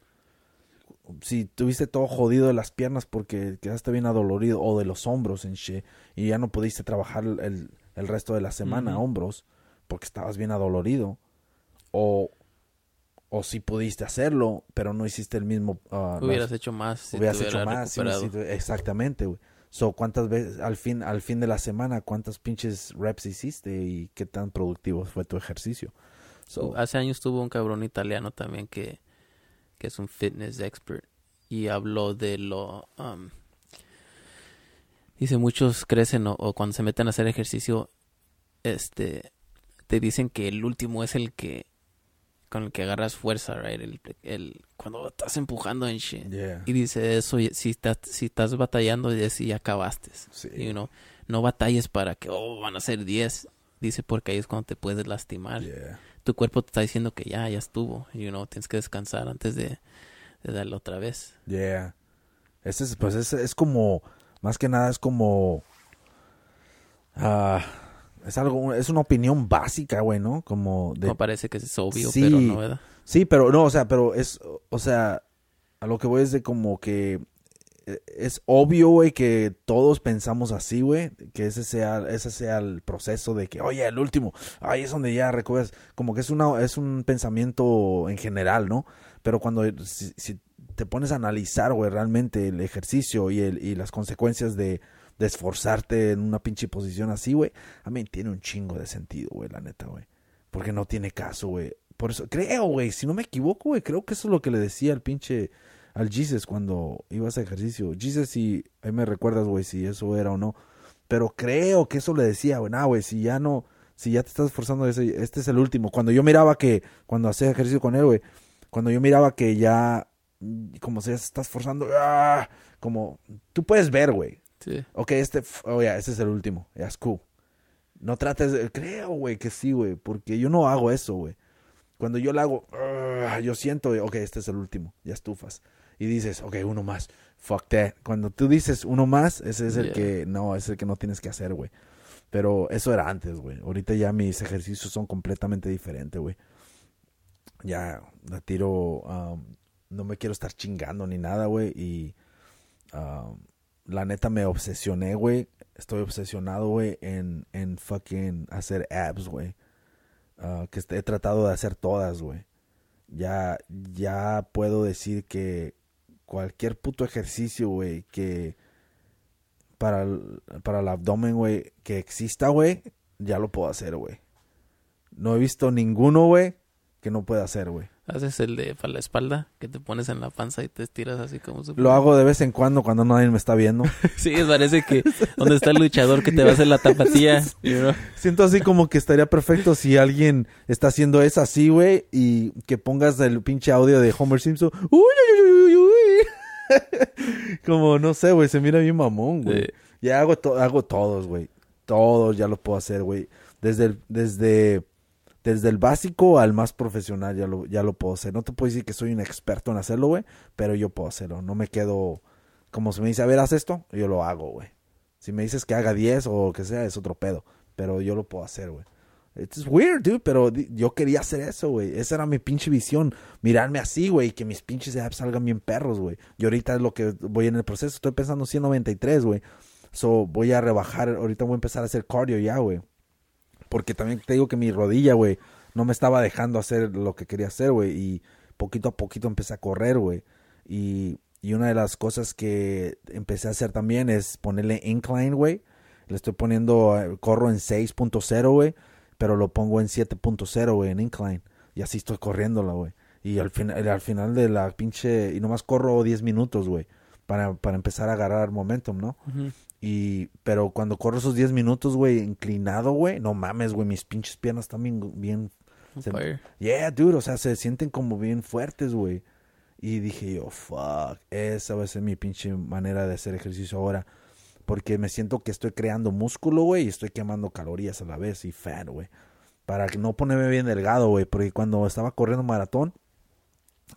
si tuviste todo jodido de las piernas porque quedaste bien adolorido o de los hombros en y ya no pudiste trabajar el, el resto de la semana, hombros, porque estabas bien adolorido. O, o si pudiste hacerlo, pero no hiciste el mismo. Ah, hubieras hecho más. hubieras hecho más. exactamente, So, ¿cuántas veces, al fin, al fin de la semana, cuántas pinches reps hiciste y qué tan productivo fue tu ejercicio? So, uh, Hace años tuvo un cabrón italiano también que, que es un fitness expert y habló de lo. Um, Dice, muchos crecen o, cuando se meten a hacer ejercicio, este, te dicen que el último es el que, con el que agarras fuerza, right? El, el cuando estás empujando en shit. Y dice eso, si estás, si estás batallando, ya si acabaste. y uno No batalles para que, oh, van a ser 10. Dice, porque ahí es cuando te puedes lastimar. Tu cuerpo te está diciendo que ya, ya estuvo. You know, tienes que descansar antes de, de darlo otra vez. Yeah. ese es, pues, es, es como más que nada es como... Ah, es algo, es una opinión básica, güey, ¿no? Como No parece que es obvio, pero no, ¿verdad? Sí, pero no, o sea, pero es, o sea, a lo que voy es de como que e, es obvio, güey, que todos pensamos así, güey, que ese sea, ese sea el proceso de que, oye, el último, ahí es donde ya recuerdas como que es una, es un pensamiento en general, ¿no? Pero cuando, si te pones a analizar, güey, realmente el ejercicio y, el, y las consecuencias de, esforzarte en una pinche posición así, güey, a mí tiene un chingo de sentido, güey, la neta, güey. Porque no tiene caso, güey. Por eso, creo, güey, si no me equivoco, güey, creo que eso es lo que le decía al pinche, al Jesus cuando ibas a ejercicio. Jesus, si, ahí me recuerdas, güey, si eso era o no. Pero creo que eso le decía, güey, Nada, güey, si ya no, si ya te estás esforzando, ese, este es el último. Cuando yo miraba que, cuando hacía ejercicio con él, güey, cuando yo miraba que ya como se está esforzando, ¡ah! como tú puedes ver, güey. Sí. Ok, este, oh, yeah, este es el último, ya es cool. No trates de, creo, güey, que sí, güey, porque yo no hago eso, güey. Cuando yo lo hago, ¡ah! yo siento, ok, este es el último, ya estufas. Y dices, ok, uno más, fuck that. Cuando tú dices uno más, ese es el que, no, es el que no tienes que hacer, güey. Pero eso era antes, güey. Ahorita ya mis ejercicios son completamente diferentes, güey. Ya la tiro um, no me quiero estar chingando ni nada, güey. Y ah, la neta me obsesioné, güey. Estoy obsesionado, güey, en, en fucking hacer abs, güey. Ah, que he tratado de hacer todas, güey. Ya, ya puedo decir que cualquier puto ejercicio, güey, que para para el abdomen, güey, que exista, güey, ya lo puedo hacer, güey. No he visto ninguno, güey, que no pueda hacer, güey. Haces el de la espalda, que te pones en la panza y te estiras así como se Lo hago de vez en cuando cuando nadie me está viendo. [laughs] sí, parece que donde está el luchador que te va a hacer la tapatía. [laughs] Siento así como que estaría perfecto si alguien está haciendo eso así, güey, y que pongas el pinche audio de Homer Simpson. [laughs] como, no sé, güey, se mira bien mamón, güey. Ya hago, todo hago todos, güey. Todos ya lo puedo hacer, güey. Desde, desde desde el básico al más profesional ya lo, ya lo puedo hacer. No te puedo decir que soy un experto en hacerlo, güey, pero yo puedo hacerlo. No me quedo, como si me dice, a ver, haz esto, yo lo hago, güey. Si me dices que haga 10 o que sea, es otro pedo, pero yo lo puedo hacer, güey. It's weird, dude, pero yo quería hacer eso, güey. Esa era mi pinche visión. Mirarme así, güey, que mis pinches apps salgan bien perros, güey. Y ahorita es lo que voy en el proceso. Estoy pensando 193, güey. So, voy a rebajar. Ahorita voy a empezar a hacer cardio ya, güey. Porque también te digo que mi rodilla, güey, no me estaba dejando hacer lo que quería hacer, güey. Y poquito a poquito empecé a correr, güey. Y, y, una de las cosas que empecé a hacer también es ponerle incline, güey. Le estoy poniendo, eh, corro en 6.0, güey. Pero lo pongo en 7.0, güey, en incline. Y así estoy corriéndola, güey. Y al, al final de la pinche... Y nomás corro 10 minutos, güey. Para, para empezar a agarrar momentum, ¿no? Y, pero cuando corro esos 10 minutos, güey, inclinado, güey, no mames, güey, mis pinches piernas también bien, yeah, dude, o sea, se sienten como bien fuertes, güey. Y dije yo, fuck, esa va a ser mi pinche manera de hacer ejercicio ahora. Porque me siento que estoy creando músculo, güey, y estoy quemando calorías a la vez y fat, güey. Para no ponerme bien delgado, güey. Porque cuando estaba corriendo maratón,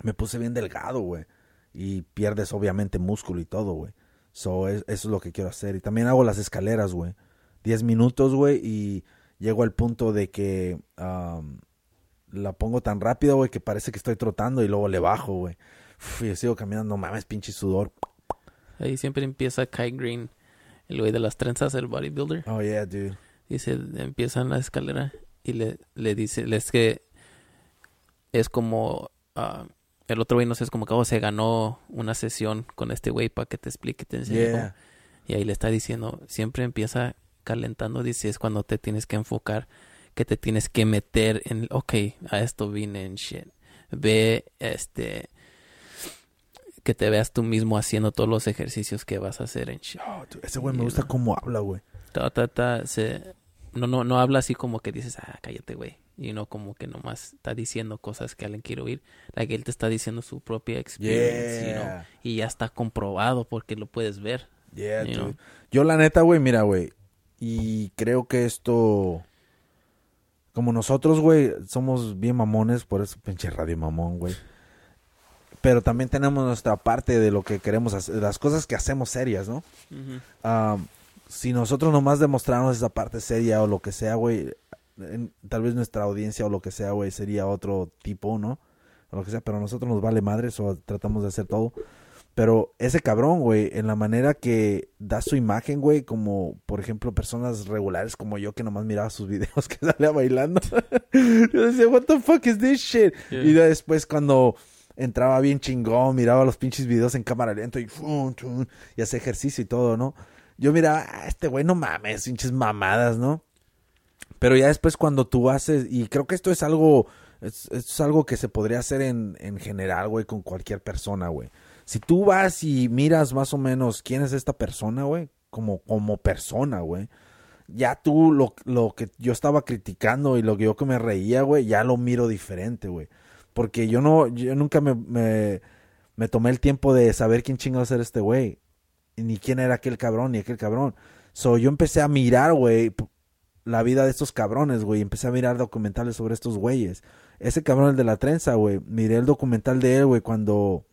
me puse bien delgado, güey. Y pierdes obviamente músculo y todo, güey. So, eso es lo que quiero hacer. Y también hago las escaleras, güey. Diez minutos, güey, y llego al punto de que la pongo tan rápido, güey, que parece que estoy trotando y luego le bajo, güey. Y sigo caminando, mames, pinche sudor. Ahí siempre empieza Kai Green, el güey de las trenzas, el bodybuilder. Oh, yeah, dude. Dice, empieza la escalera y le, le dice, es que es como ah, el otro güey no sé, es como que oh, se ganó una sesión con este güey para que te explique, te enseñe. Y ahí le está diciendo, siempre empieza calentando, dice, es cuando te tienes que enfocar, que te tienes que meter en, ok, a esto vine en shit. Ve, este, que te veas tú mismo haciendo todos los ejercicios que vas a hacer en shit. Oh, ese güey me gusta cómo habla, güey. Ta, ta, ta, se, no, no, no habla así como que dices, ah, cállate, güey y no como que nomás está diciendo cosas que alguien quiere oír. La que él te está diciendo su propia experiencia y ya está comprobado porque lo puedes ver. Yo la neta, güey, mira, güey, y creo que esto... Como nosotros, güey, somos bien mamones, por eso pinche radio mamón, güey. Pero también tenemos nuestra parte de lo que queremos hacer, las cosas que hacemos serias, ¿no? Ah, si nosotros nomás demostramos esa parte seria o lo que sea, güey, tal vez nuestra audiencia o lo que sea, güey, sería otro tipo, ¿no? O lo que sea, pero a nosotros nos vale madres o tratamos de hacer todo. Pero ese cabrón, güey, en la manera que da su imagen, güey, como por ejemplo personas regulares como yo que nomás miraba sus [laughs] videos que salía bailando. [laughs] yo decía, what the fuck is this shit? Y después cuando entraba bien chingón, miraba los pinches videos en cámara lenta y, hacía ejercicio y todo, ¿no? Yo miraba, ah, este güey no mames, pinches mamadas, ¿no? Pero ya después cuando tú haces, y creo que esto es algo, es, algo que se podría hacer en, general, güey, con cualquier persona, güey. Si tú vas y miras más o menos quién es esta persona, güey, como, como persona, güey. Ya tú lo, lo que yo estaba criticando y lo que yo que me reía, güey, ya lo miro diferente, güey. Porque yo no, yo nunca me, me, tomé el tiempo de saber quién a era este güey. Ni quién era aquel cabrón, ni aquel cabrón. So, yo empecé a mirar, güey, la vida de estos cabrones, güey. Empecé a mirar documentales sobre estos güeyes. Ese cabrón, el de la trenza, güey. Miré el documental de él, güey, cuando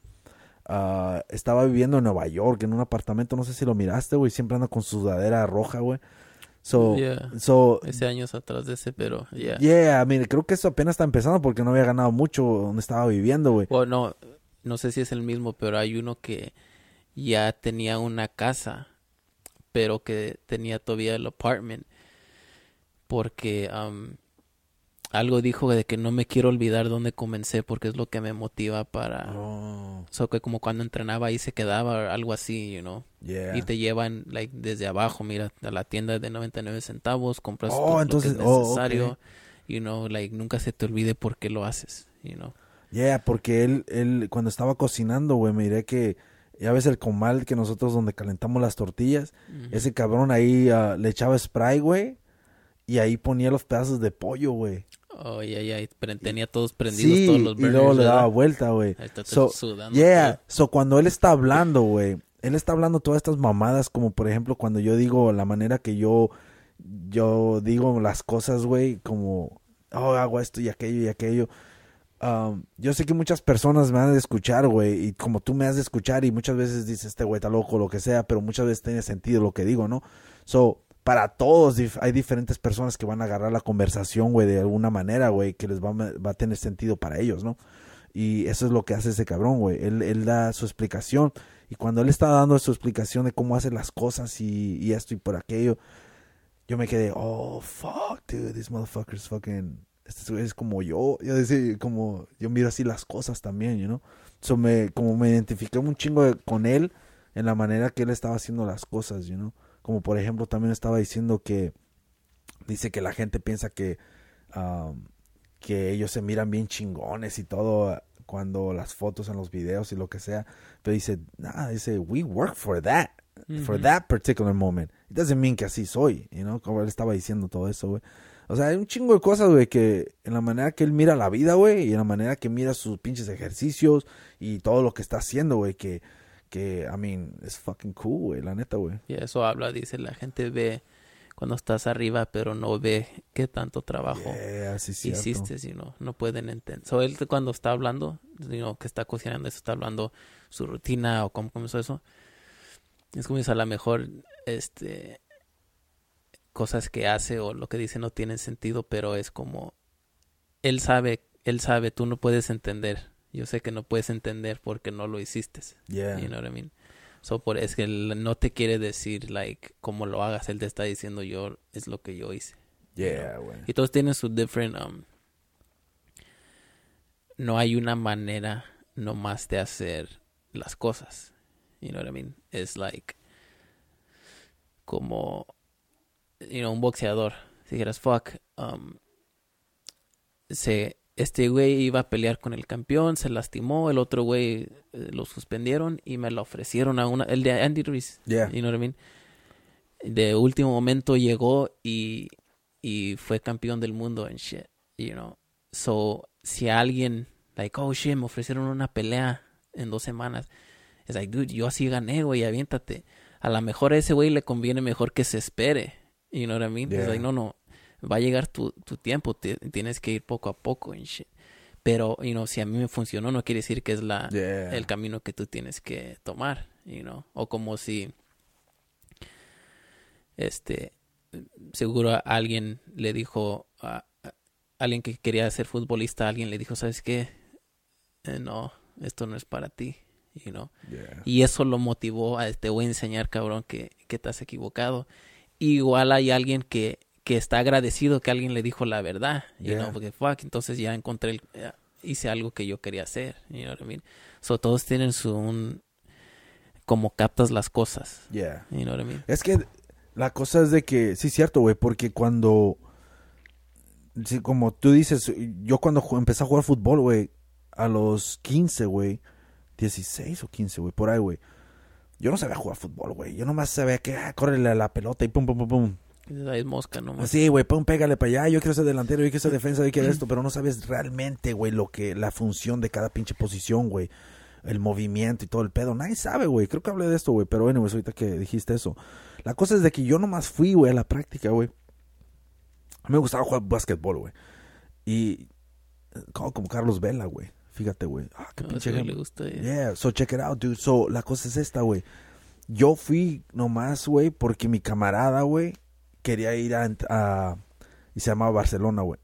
ah, estaba viviendo en Nueva York, en un apartamento. No sé si lo miraste, güey. Siempre anda con sudadera roja, güey. So, yeah. ese años atrás de ese, pero yeah. mire, creo que eso apenas está empezando porque no había ganado mucho donde estaba viviendo, güey. Bueno, no sé si es el mismo, pero hay uno que ya tenía una casa, pero que tenía todavía el apartment porque algo dijo de que no me quiero olvidar dónde comencé porque es lo que me motiva para oh. so que como cuando entrenaba ahí se quedaba algo así you know y te llevan like desde abajo mira a la tienda de 99 centavos compras oh, entonces, lo oh, necesario you know like nunca se te olvide por qué lo haces you know yeah porque él él cuando estaba cocinando güey me diré que ya ves el comal que nosotros donde calentamos las tortillas ese cabrón ahí ah, le echaba spray güey y ahí ponía los pedazos de pollo, güey. Oh, yeah, yeah. Tenía todos prendidos todos los burners, Y luego le daba vuelta, güey. sudando, yeah. So, cuando él está hablando, güey, él está hablando todas estas mamadas, como por ejemplo cuando yo digo la manera que yo, yo digo las cosas, güey, como, oh, hago esto y aquello y aquello. Um, yo sé que muchas personas me han de escuchar, güey, y como tú me has de escuchar y muchas veces dices, este güey está loco, lo que sea, pero muchas veces tiene sentido lo que digo, ¿no? So, para todos hay diferentes personas que van a agarrar la conversación, güey, de alguna manera, güey, que les va, va, a tener sentido para ellos, ¿no? Y eso es lo que hace ese cabrón, güey. Él, él, da su explicación y cuando él está dando su explicación de cómo hace las cosas y, esto y por aquello, yo me quedé, oh, fuck, dude, this motherfucker's fucking... Este es como yo, yo decir, como yo miro así las cosas también, you know? So me, como me identifiqué un chingo con él en la manera que él estaba haciendo las cosas, you know? Como por ejemplo, también estaba diciendo que dice que la gente piensa que, um, que ellos se miran bien chingones y todo ah, cuando las fotos en los videos y lo que sea. Pero dice, nada, dice, we work for that. For that particular moment. It doesn't mean que así soy, you know? Como él estaba diciendo todo eso, güey. O sea, hay un chingo de cosas, güey, que en la manera que él mira la vida, güey, y en la manera que mira sus pinches ejercicios y todo lo que está haciendo, güey, que que, I mean, es fucking cool, güey, la neta, güey. Y eso habla, dice, la gente ve cuando estás arriba, pero no ve qué tanto trabajo hiciste, si no, no pueden entender. O él cuando está hablando, you que está cocinando está hablando su rutina o cómo comenzó eso. Es como dice, a lo mejor, este, cosas que hace o lo que dice no tienen sentido, pero es como, él sabe, él sabe, tú no puedes entender yo sé que no puedes entender porque no lo hiciste. Yeah. You know what I mean? So, por, es que él no te quiere decir, like, cómo lo hagas. Él te está diciendo, yo, es lo que yo hice. Yeah, güey. Y todos tienen su different, um, no hay una manera nomás de hacer las cosas. You know what I mean? Es like, como, you know, un boxeador. Si dijeras, fuck, um, se este güey iba a pelear con el campeón, se lastimó, el otro güey eh, lo suspendieron y me lo ofrecieron a una, el de Andy Ruiz, yeah. you know what I mean? De último momento llegó y, y fue campeón del mundo en shit, you know. So, si alguien, like, oh shit, me ofrecieron una pelea en dos semanas, es like, dude, yo así gané, güey, aviéntate. A lo mejor a ese güey le conviene mejor que se espere, you know what I mean? like, no, no, va a llegar tu, tiempo, tienes que ir poco a poco Pero, you know, si a mí me funcionó, no quiere decir que es la, el camino que tú tienes que tomar, you know. O como si, este, seguro alguien le dijo, a, alguien que quería ser futbolista, alguien le dijo, ¿sabes qué? Eh, no, esto no es para ti, you know. Y eso lo motivó a, te voy a enseñar, cabrón, que, que te has equivocado. Igual hay alguien que que está agradecido que alguien le dijo la verdad. y porque fuck, entonces ya encontré, el, hice algo que yo quería hacer. You know what I mean? todos tienen su un, como captas las cosas. Yeah. You know what I mean? Es que la cosa es de que, sí, cierto, güey, porque cuando, sí, como tú dices, yo cuando empecé a jugar fútbol, güey, a los 15, güey, 16 o 15, güey, por ahí, güey. Yo no sabía jugar fútbol, güey. Yo nomás sabía que, ah, a la pelota y pum, pum, pum, pum. Es mosca, ¿no? Sí, güey, pon, pégale para allá. Yo quiero ser delantero, yo quiero ser defensa, yo quiero [clears throat] esto, pero no sabes realmente, güey, lo que, la función de cada pinche posición, güey. El movimiento y todo el pedo. Nadie sabe, güey. Creo que hablé de esto, güey. Pero bueno, ahorita que dijiste eso. La cosa es de que yo nomás fui, güey, a la práctica, güey. A mí me gustaba jugar básquetbol, güey. Y. Como, Carlos Vela, güey. Fíjate, güey. Ah, qué ah, gusta, yeah. yeah, so check it out, dude. So, la cosa es esta, güey. Yo fui nomás, güey, porque mi camarada, güey, quería ir a, y se llamaba Barcelona, güey,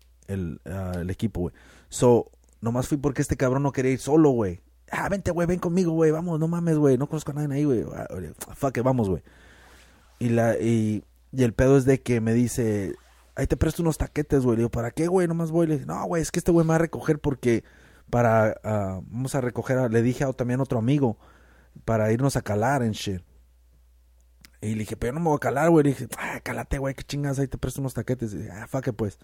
ah, el, equipo, güey. So, nomás fui porque este cabrón no quería ir solo, güey. Ah, vente, güey, ven conmigo, güey, vamos, no mames, güey, no conozco a nadie ahí, güey. Ah, fuck vamos, güey. Y la y, el pedo es de que me dice, "Ahí te presto unos taquetes, güey." Le digo, "¿Para qué, güey? Nomás voy." Le dije, "No, güey, es que este güey me va a recoger porque para ah, vamos a recoger, le dije también a otro amigo para irnos a calar en shit." Y le dije, pero yo no me voy a calar, güey. Le dije, ah, calate, güey, qué chingas, ahí te presto unos taquetes. Y dije, ah, fuck pues.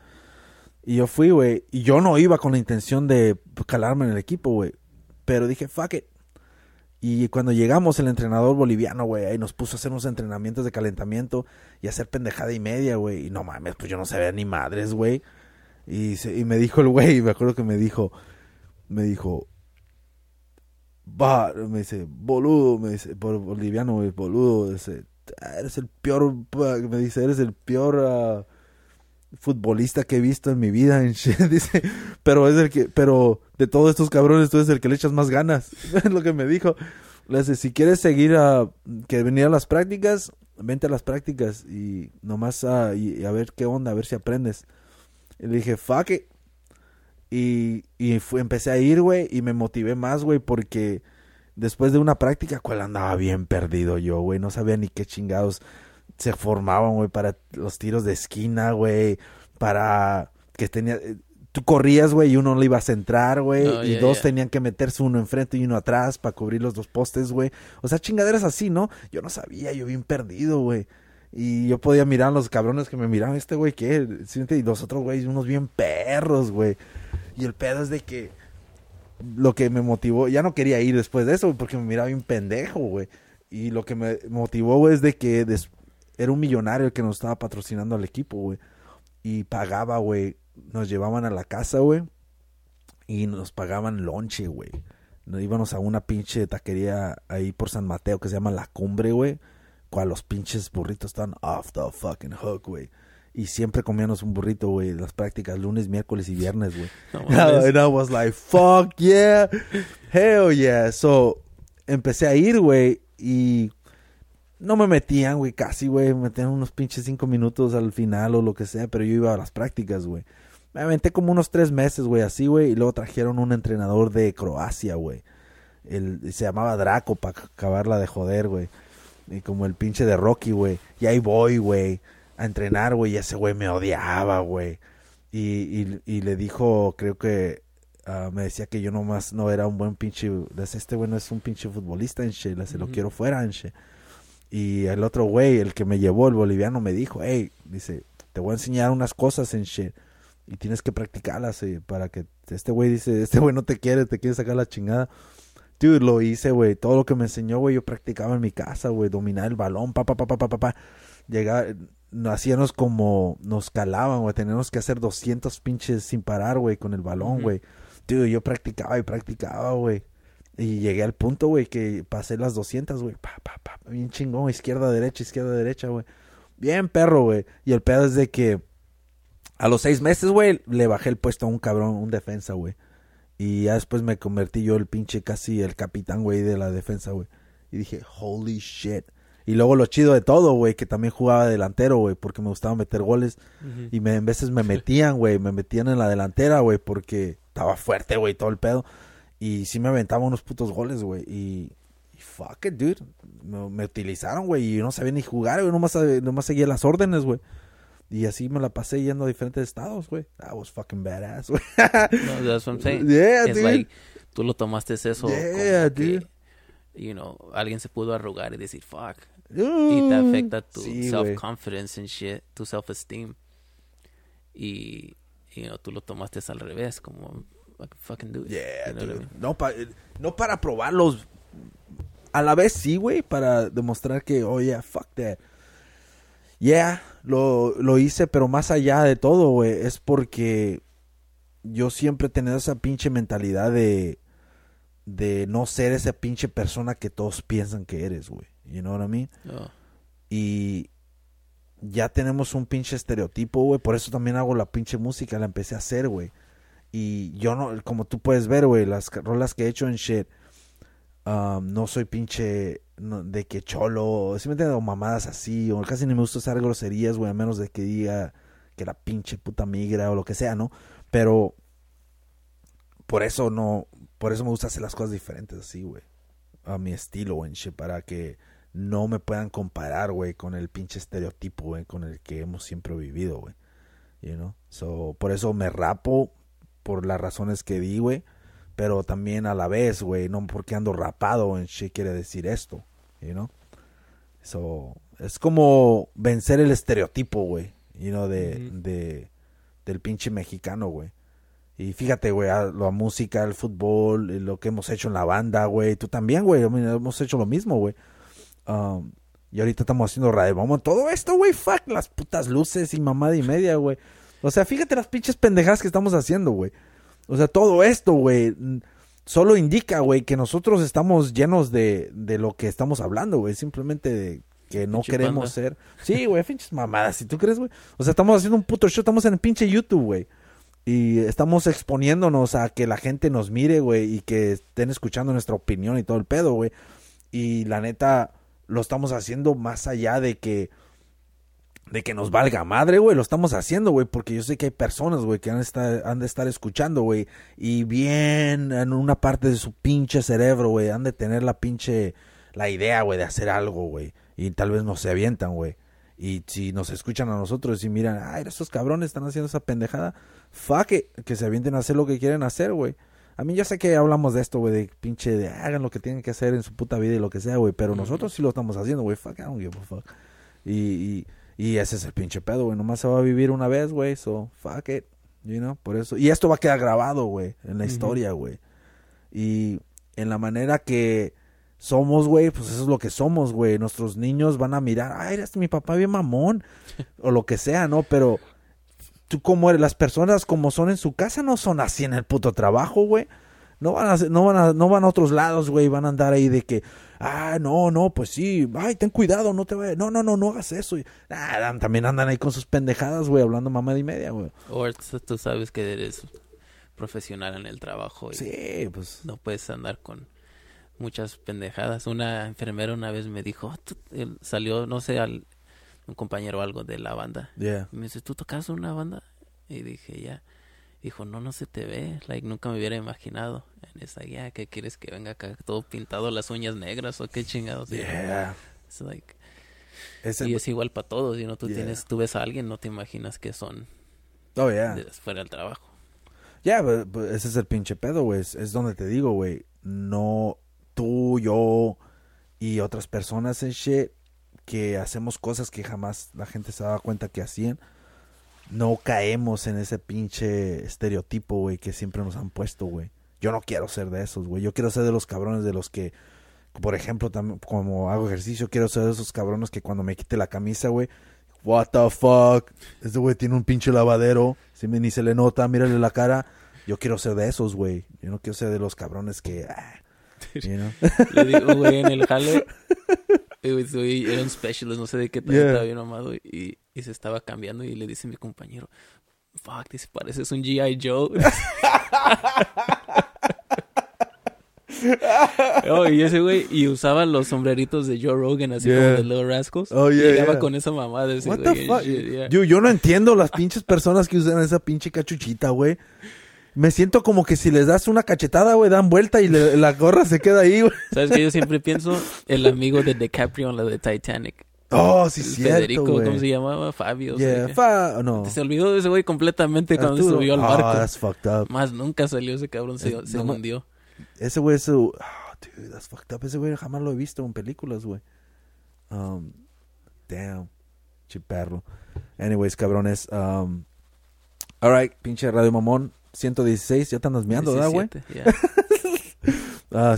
Y yo fui, güey. Y yo no iba con la intención de calarme en el equipo, güey. Pero dije, fuck Y cuando llegamos, el entrenador boliviano, güey, ahí nos puso a hacer unos entrenamientos de calentamiento y hacer pendejada y media, güey. Y no mames, pues yo no sabía ni madres, güey. Y, me dijo el güey, me acuerdo que me dijo, me dijo, va, me dice, boludo, me dice, boliviano, güey, boludo, dice, Ah, eres el peor, me dice, eres el peor ah, futbolista que he visto en mi vida, [laughs] dice, pero es el que, pero de todos estos cabrones tú eres el que le echas más ganas, [laughs] es lo que me dijo. Le dice, si quieres seguir a, que venir a las prácticas, vente a las prácticas y nomás a, ah, y, a ver qué onda, a ver si aprendes. le dije, fuck Y, y empecé a ir, güey, y me motivé más, güey, porque después de una práctica, cual andaba bien perdido yo, güey. No sabía ni qué chingados se formaban, güey, para los tiros de esquina, güey. Para que tenía. Eh, tú corrías, güey, y uno le iba a centrar, güey. y dos tenían que meterse uno enfrente y uno atrás para cubrir los dos postes, güey. O sea, chingaderas así, ¿no? Yo no sabía, yo bien perdido, güey. Y yo podía mirar a los cabrones que me miraban, este güey, ¿qué? Y los otros, güey, unos bien perros, güey. Y el pedo es de que lo que me motivó, ya no quería ir después de eso, porque me miraba bien pendejo, güey. Y lo que me motivó, güey, es de que era un millonario el que nos estaba patrocinando al equipo, güey. Y pagaba, güey. Nos llevaban a la casa, güey. Y nos pagaban lonche, güey. Nos íbamos a una pinche taquería ahí por San Mateo que se llama La Cumbre, güey. Cual los pinches burritos están off the fucking hook, güey. Y siempre comíamos un burrito, güey, las prácticas, lunes, miércoles y viernes, güey. [laughs] No, and I was like, fuck yeah, hell yeah. So, empecé a ir, güey, y no me metían, güey, casi, güey. Me metían unos pinches cinco minutos al final o lo que sea, pero yo iba a las prácticas, güey. Me aventé como unos tres meses, güey, así, güey. Y luego trajeron un entrenador de Croacia, güey. Se llamaba Draco para acabarla de joder, güey. Y como el pinche de Rocky, güey. Y ahí voy, güey a entrenar, güey, y ese güey me odiaba, güey. Y, le dijo, creo que ah, me decía que yo nomás no era un buen pinche, este güey no es un pinche futbolista, enche, se lo quiero fuera, enche. Y el otro güey, el que me llevó, el boliviano, me dijo, hey, dice, te voy a enseñar unas cosas, enche, y tienes que practicarlas, eh, para que, este güey dice, [laughs] este güey no te quiere, te quiere sacar la chingada. Dude, lo hice, güey. Todo lo que me enseñó, güey, yo practicaba en mi casa, güey. Dominar el balón, pa, pa, pa, pa, pa, pa, pa. Llegar, hacíamos como nos calaban, güey. Teníamos que hacer 200 pinches sin parar, güey, con el balón, güey. yo practicaba y practicaba, güey. Y llegué al punto, güey, que pasé las 200, güey. Pa, pa, pa, bien chingón, izquierda, derecha, izquierda, derecha, güey. Bien perro, güey. Y el pedo es de que a los seis meses, güey, le bajé el puesto a un cabrón, un defensa, güey. Y ya después me convertí yo el pinche casi el capitán, güey, de la defensa, güey. Y dije, holy shit y luego lo chido de todo, güey, que también jugaba delantero, güey, porque me gustaba meter goles. Y me, en veces me [laughs] metían, güey, me metían en la delantera, güey, porque estaba fuerte, güey, todo el pedo. Y sí me aventaba unos putos goles, güey. Y, fuck it, dude. Me, utilizaron, güey, y yo no sabía ni jugar, güey, no más seguía las órdenes, güey. Y así me la pasé yendo a diferentes estados, güey. That was fucking badass, güey. [laughs] that's what I'm saying. [laughs] Yeah, It's Like, tú lo tomaste eso. Yeah, dude. you know, alguien se pudo arrugar y decir, fuck, y te mm, afecta tu self-confidence and shit, tu self-esteem. Y, tú lo tomaste al revés, como, fucking do Yeah, no, para probarlos. A la vez sí, güey, para demostrar que, oh yeah, fuck that. Yeah, lo, lo hice, pero más allá de todo, güey, es porque yo siempre he tenido esa pinche mentalidad de, de no ser esa pinche persona que todos piensan que eres, güey. You know what I mean? Y ya tenemos un pinche estereotipo, güey. Por eso también hago la pinche música, la empecé a hacer, güey. Y yo no, como tú puedes ver, güey, las rolas que he hecho en shit, um, no soy pinche de que cholo, simplemente o mamadas así, o casi ni me gusta usar groserías, güey, a menos de que diga que la pinche puta migra o lo que sea, ¿no? Pero por eso no, por eso me gusta hacer las cosas diferentes así, güey. A mi estilo, güey, para que no me puedan comparar, güey, con el pinche estereotipo, güey, con el que hemos siempre vivido, güey. You know? So, por eso me rapo, por las razones que di, güey. Pero también a la vez, güey, no porque ando rapado en shit quiere decir esto, you know? So, es como vencer el estereotipo, güey, you know, de, de, del pinche mexicano, güey. Y fíjate, güey, la música, el fútbol, lo que hemos hecho en la banda, güey. Tú también, güey. Hemos hecho lo mismo, güey. Um, y ahorita estamos haciendo radio. vamos Todo esto, güey, fuck. Las putas luces y mamada y media, güey. O sea, fíjate las pinches pendejadas que estamos haciendo, güey. O sea, todo esto, güey, solo indica, güey, que nosotros estamos llenos de, de lo que estamos hablando, güey. Simplemente de que no queremos ser. Sí, güey, pinches mamadas, si tú crees, güey. O sea, estamos haciendo un puto show, estamos en el pinche YouTube, güey. Y estamos exponiéndonos a que la gente nos mire, güey, y que estén escuchando nuestra opinión y todo el pedo, güey. Y la neta, lo estamos haciendo más allá de que de que nos valga madre, güey, lo estamos haciendo, güey, porque yo sé que hay personas, güey, que han, de estar escuchando, güey, y bien en una parte de su pinche cerebro, güey, han de tener la pinche, la idea, güey, de hacer algo, güey, y tal vez no se avientan, güey. Y si nos escuchan a nosotros y miran, ay, estos cabrones están haciendo esa pendejada, fuck que se avienten a hacer lo que quieren hacer, güey. A mí yo sé que hablamos de esto, güey, de pinche, de hagan lo que tienen que hacer en su puta vida y lo que sea, güey, pero nosotros sí lo estamos haciendo, güey, fuck, I don't give a fuck. Y, ese es el pinche pedo, güey, nomás se va a vivir una vez, güey, so fuck it, you know, por eso. Y esto va a quedar grabado, güey, en la historia, güey. Y en la manera que somos, güey, pues eso es lo que somos, güey. Nuestros niños van a mirar, ay, eres este mi papá bien mamón, [laughs] o lo que sea, ¿no? Pero tú como eres, las personas como son en su casa no son así en el puto trabajo, güey. No van, a, no, van a, no van a otros lados, güey. Van a andar ahí de que, ah, no, no, pues sí, ay, ten cuidado, no te vayas. No, no, no, no hagas eso. Ah, también andan ahí con sus pendejadas, güey, hablando mamá y media, güey. O tú sabes que eres profesional en el trabajo. sí, pues. No puedes andar con muchas pendejadas. Una enfermera una vez me dijo, ah, eh, salió, no sé, al, un compañero o algo de la banda. Y me dice, ¿tú tocas una banda? Y dije, ya. Dijo, no, no se te ve, like, nunca me hubiera imaginado. En esa, guía ¿qué quieres que venga acá todo pintado, las uñas negras o qué chingados? y es igual para todos, si tú tienes, tú ves a alguien, no te imaginas que son. Oh, fuera del trabajo. Ya, ese es el pinche pedo, güey. Es, donde te digo, güey. No tú, yo y otras personas en shit que hacemos cosas que jamás la gente se daba cuenta que hacían. No caemos en ese pinche estereotipo, güey, que siempre nos han puesto, güey. Yo no quiero ser de esos, güey. Yo quiero ser de los cabrones de los que, por ejemplo, como hago ejercicio, quiero ser de esos cabrones que cuando me quite la camisa, güey, what the fuck, este güey tiene un pinche lavadero, si me, ni se le nota, mírale la cara. Yo quiero ser de esos, güey. Yo no quiero ser de los cabrones que... Ah, [laughs] le digo, güey, en el jale, [laughs] era un specialist, no sé de qué tal, estaba bien amado y, se estaba cambiando y le dice mi compañero, fuck, dice, pareces un G.I. Joe. [laughs] oh, y ese güey, y usaba los sombreritos de Joe Rogan, así como de Little Rascals. Oh, y llegaba con esa mamada Yo, yo no entiendo las pinches personas que usan esa pinche cachuchita, güey. Me siento como que si les das una cachetada, güey, dan vuelta y la gorra se queda ahí, güey. ¿Sabes que Yo siempre pienso el amigo de DiCaprio en la de Titanic. Oh, sí, sí Federico, ¿cómo se llamaba? Fabio. no. Se olvidó de ese güey completamente cuando subió al barco. Oh, that's fucked up. Más nunca salió ese cabrón, se, se hundió. Ese güey, ese... Oh, dude, that's fucked up. Ese güey jamás lo he visto en películas, güey. Um, damn. Chiperro. Anyways, cabrones. Um, alright, pinche Radio Mamón. 116, ya te andas meando, ¿verdad, güey? Yeah.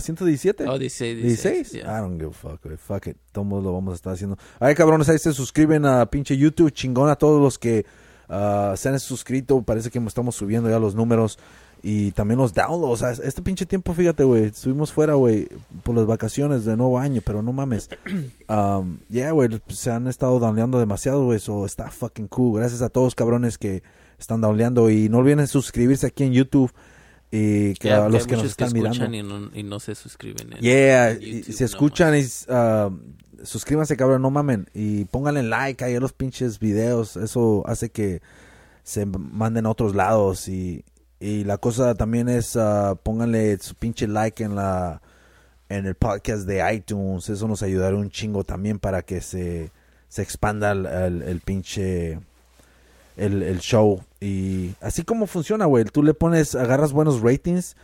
[laughs] 117. Oh, 16. 16. 16. I don't give a fuck, güey. Fuck it. Todos lo vamos a estar haciendo. Ay, cabrones, ahí se suscriben a pinche YouTube. Chingón a todos los que ah, se han suscrito. Parece que estamos subiendo ya los números. Y también los downloads. O sea, este pinche tiempo, fíjate, güey. Estuvimos fuera, güey, por las vacaciones de nuevo año, pero no mames. [clears throat] Um, yeah, güey. Se han estado downloadando demasiado, güey. Eso está fucking cool. Gracias a todos, cabrones, que están dauleando y no olviden suscribirse aquí en YouTube. Y que los que nos están mirando. Y no, se suscriben. yeah, se escuchan y um, suscríbanse, cabrón, no mamen. Y pónganle like a los pinches videos. Eso hace que se manden a otros lados. Y, la cosa también es uh, pónganle su pinche like en la en el podcast de iTunes. Eso nos ayudará un chingo también para que se, se expanda el, el, el pinche el show y así como funciona, güey. Tú le pones, agarras buenos ratings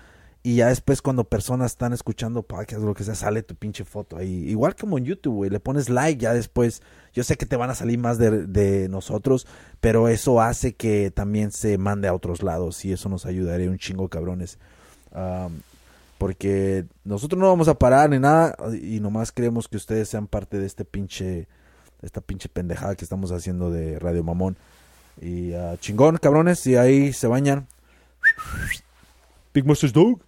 y ya después cuando personas están escuchando podcast es lo que sea, sale tu pinche foto ahí. Igual como en YouTube, güey. Le pones like ya después. Yo sé que te van a salir más de, nosotros, pero eso hace que también se mande a otros lados y eso nos ayudaría un chingo, cabrones. porque nosotros no vamos a parar ni nada y nomás creemos que ustedes sean parte de este pinche, de esta pinche pendejada que estamos haciendo de Radio Mamón. Y ah, chingón, cabrones, y ahí se bañan. Big Master's Dog.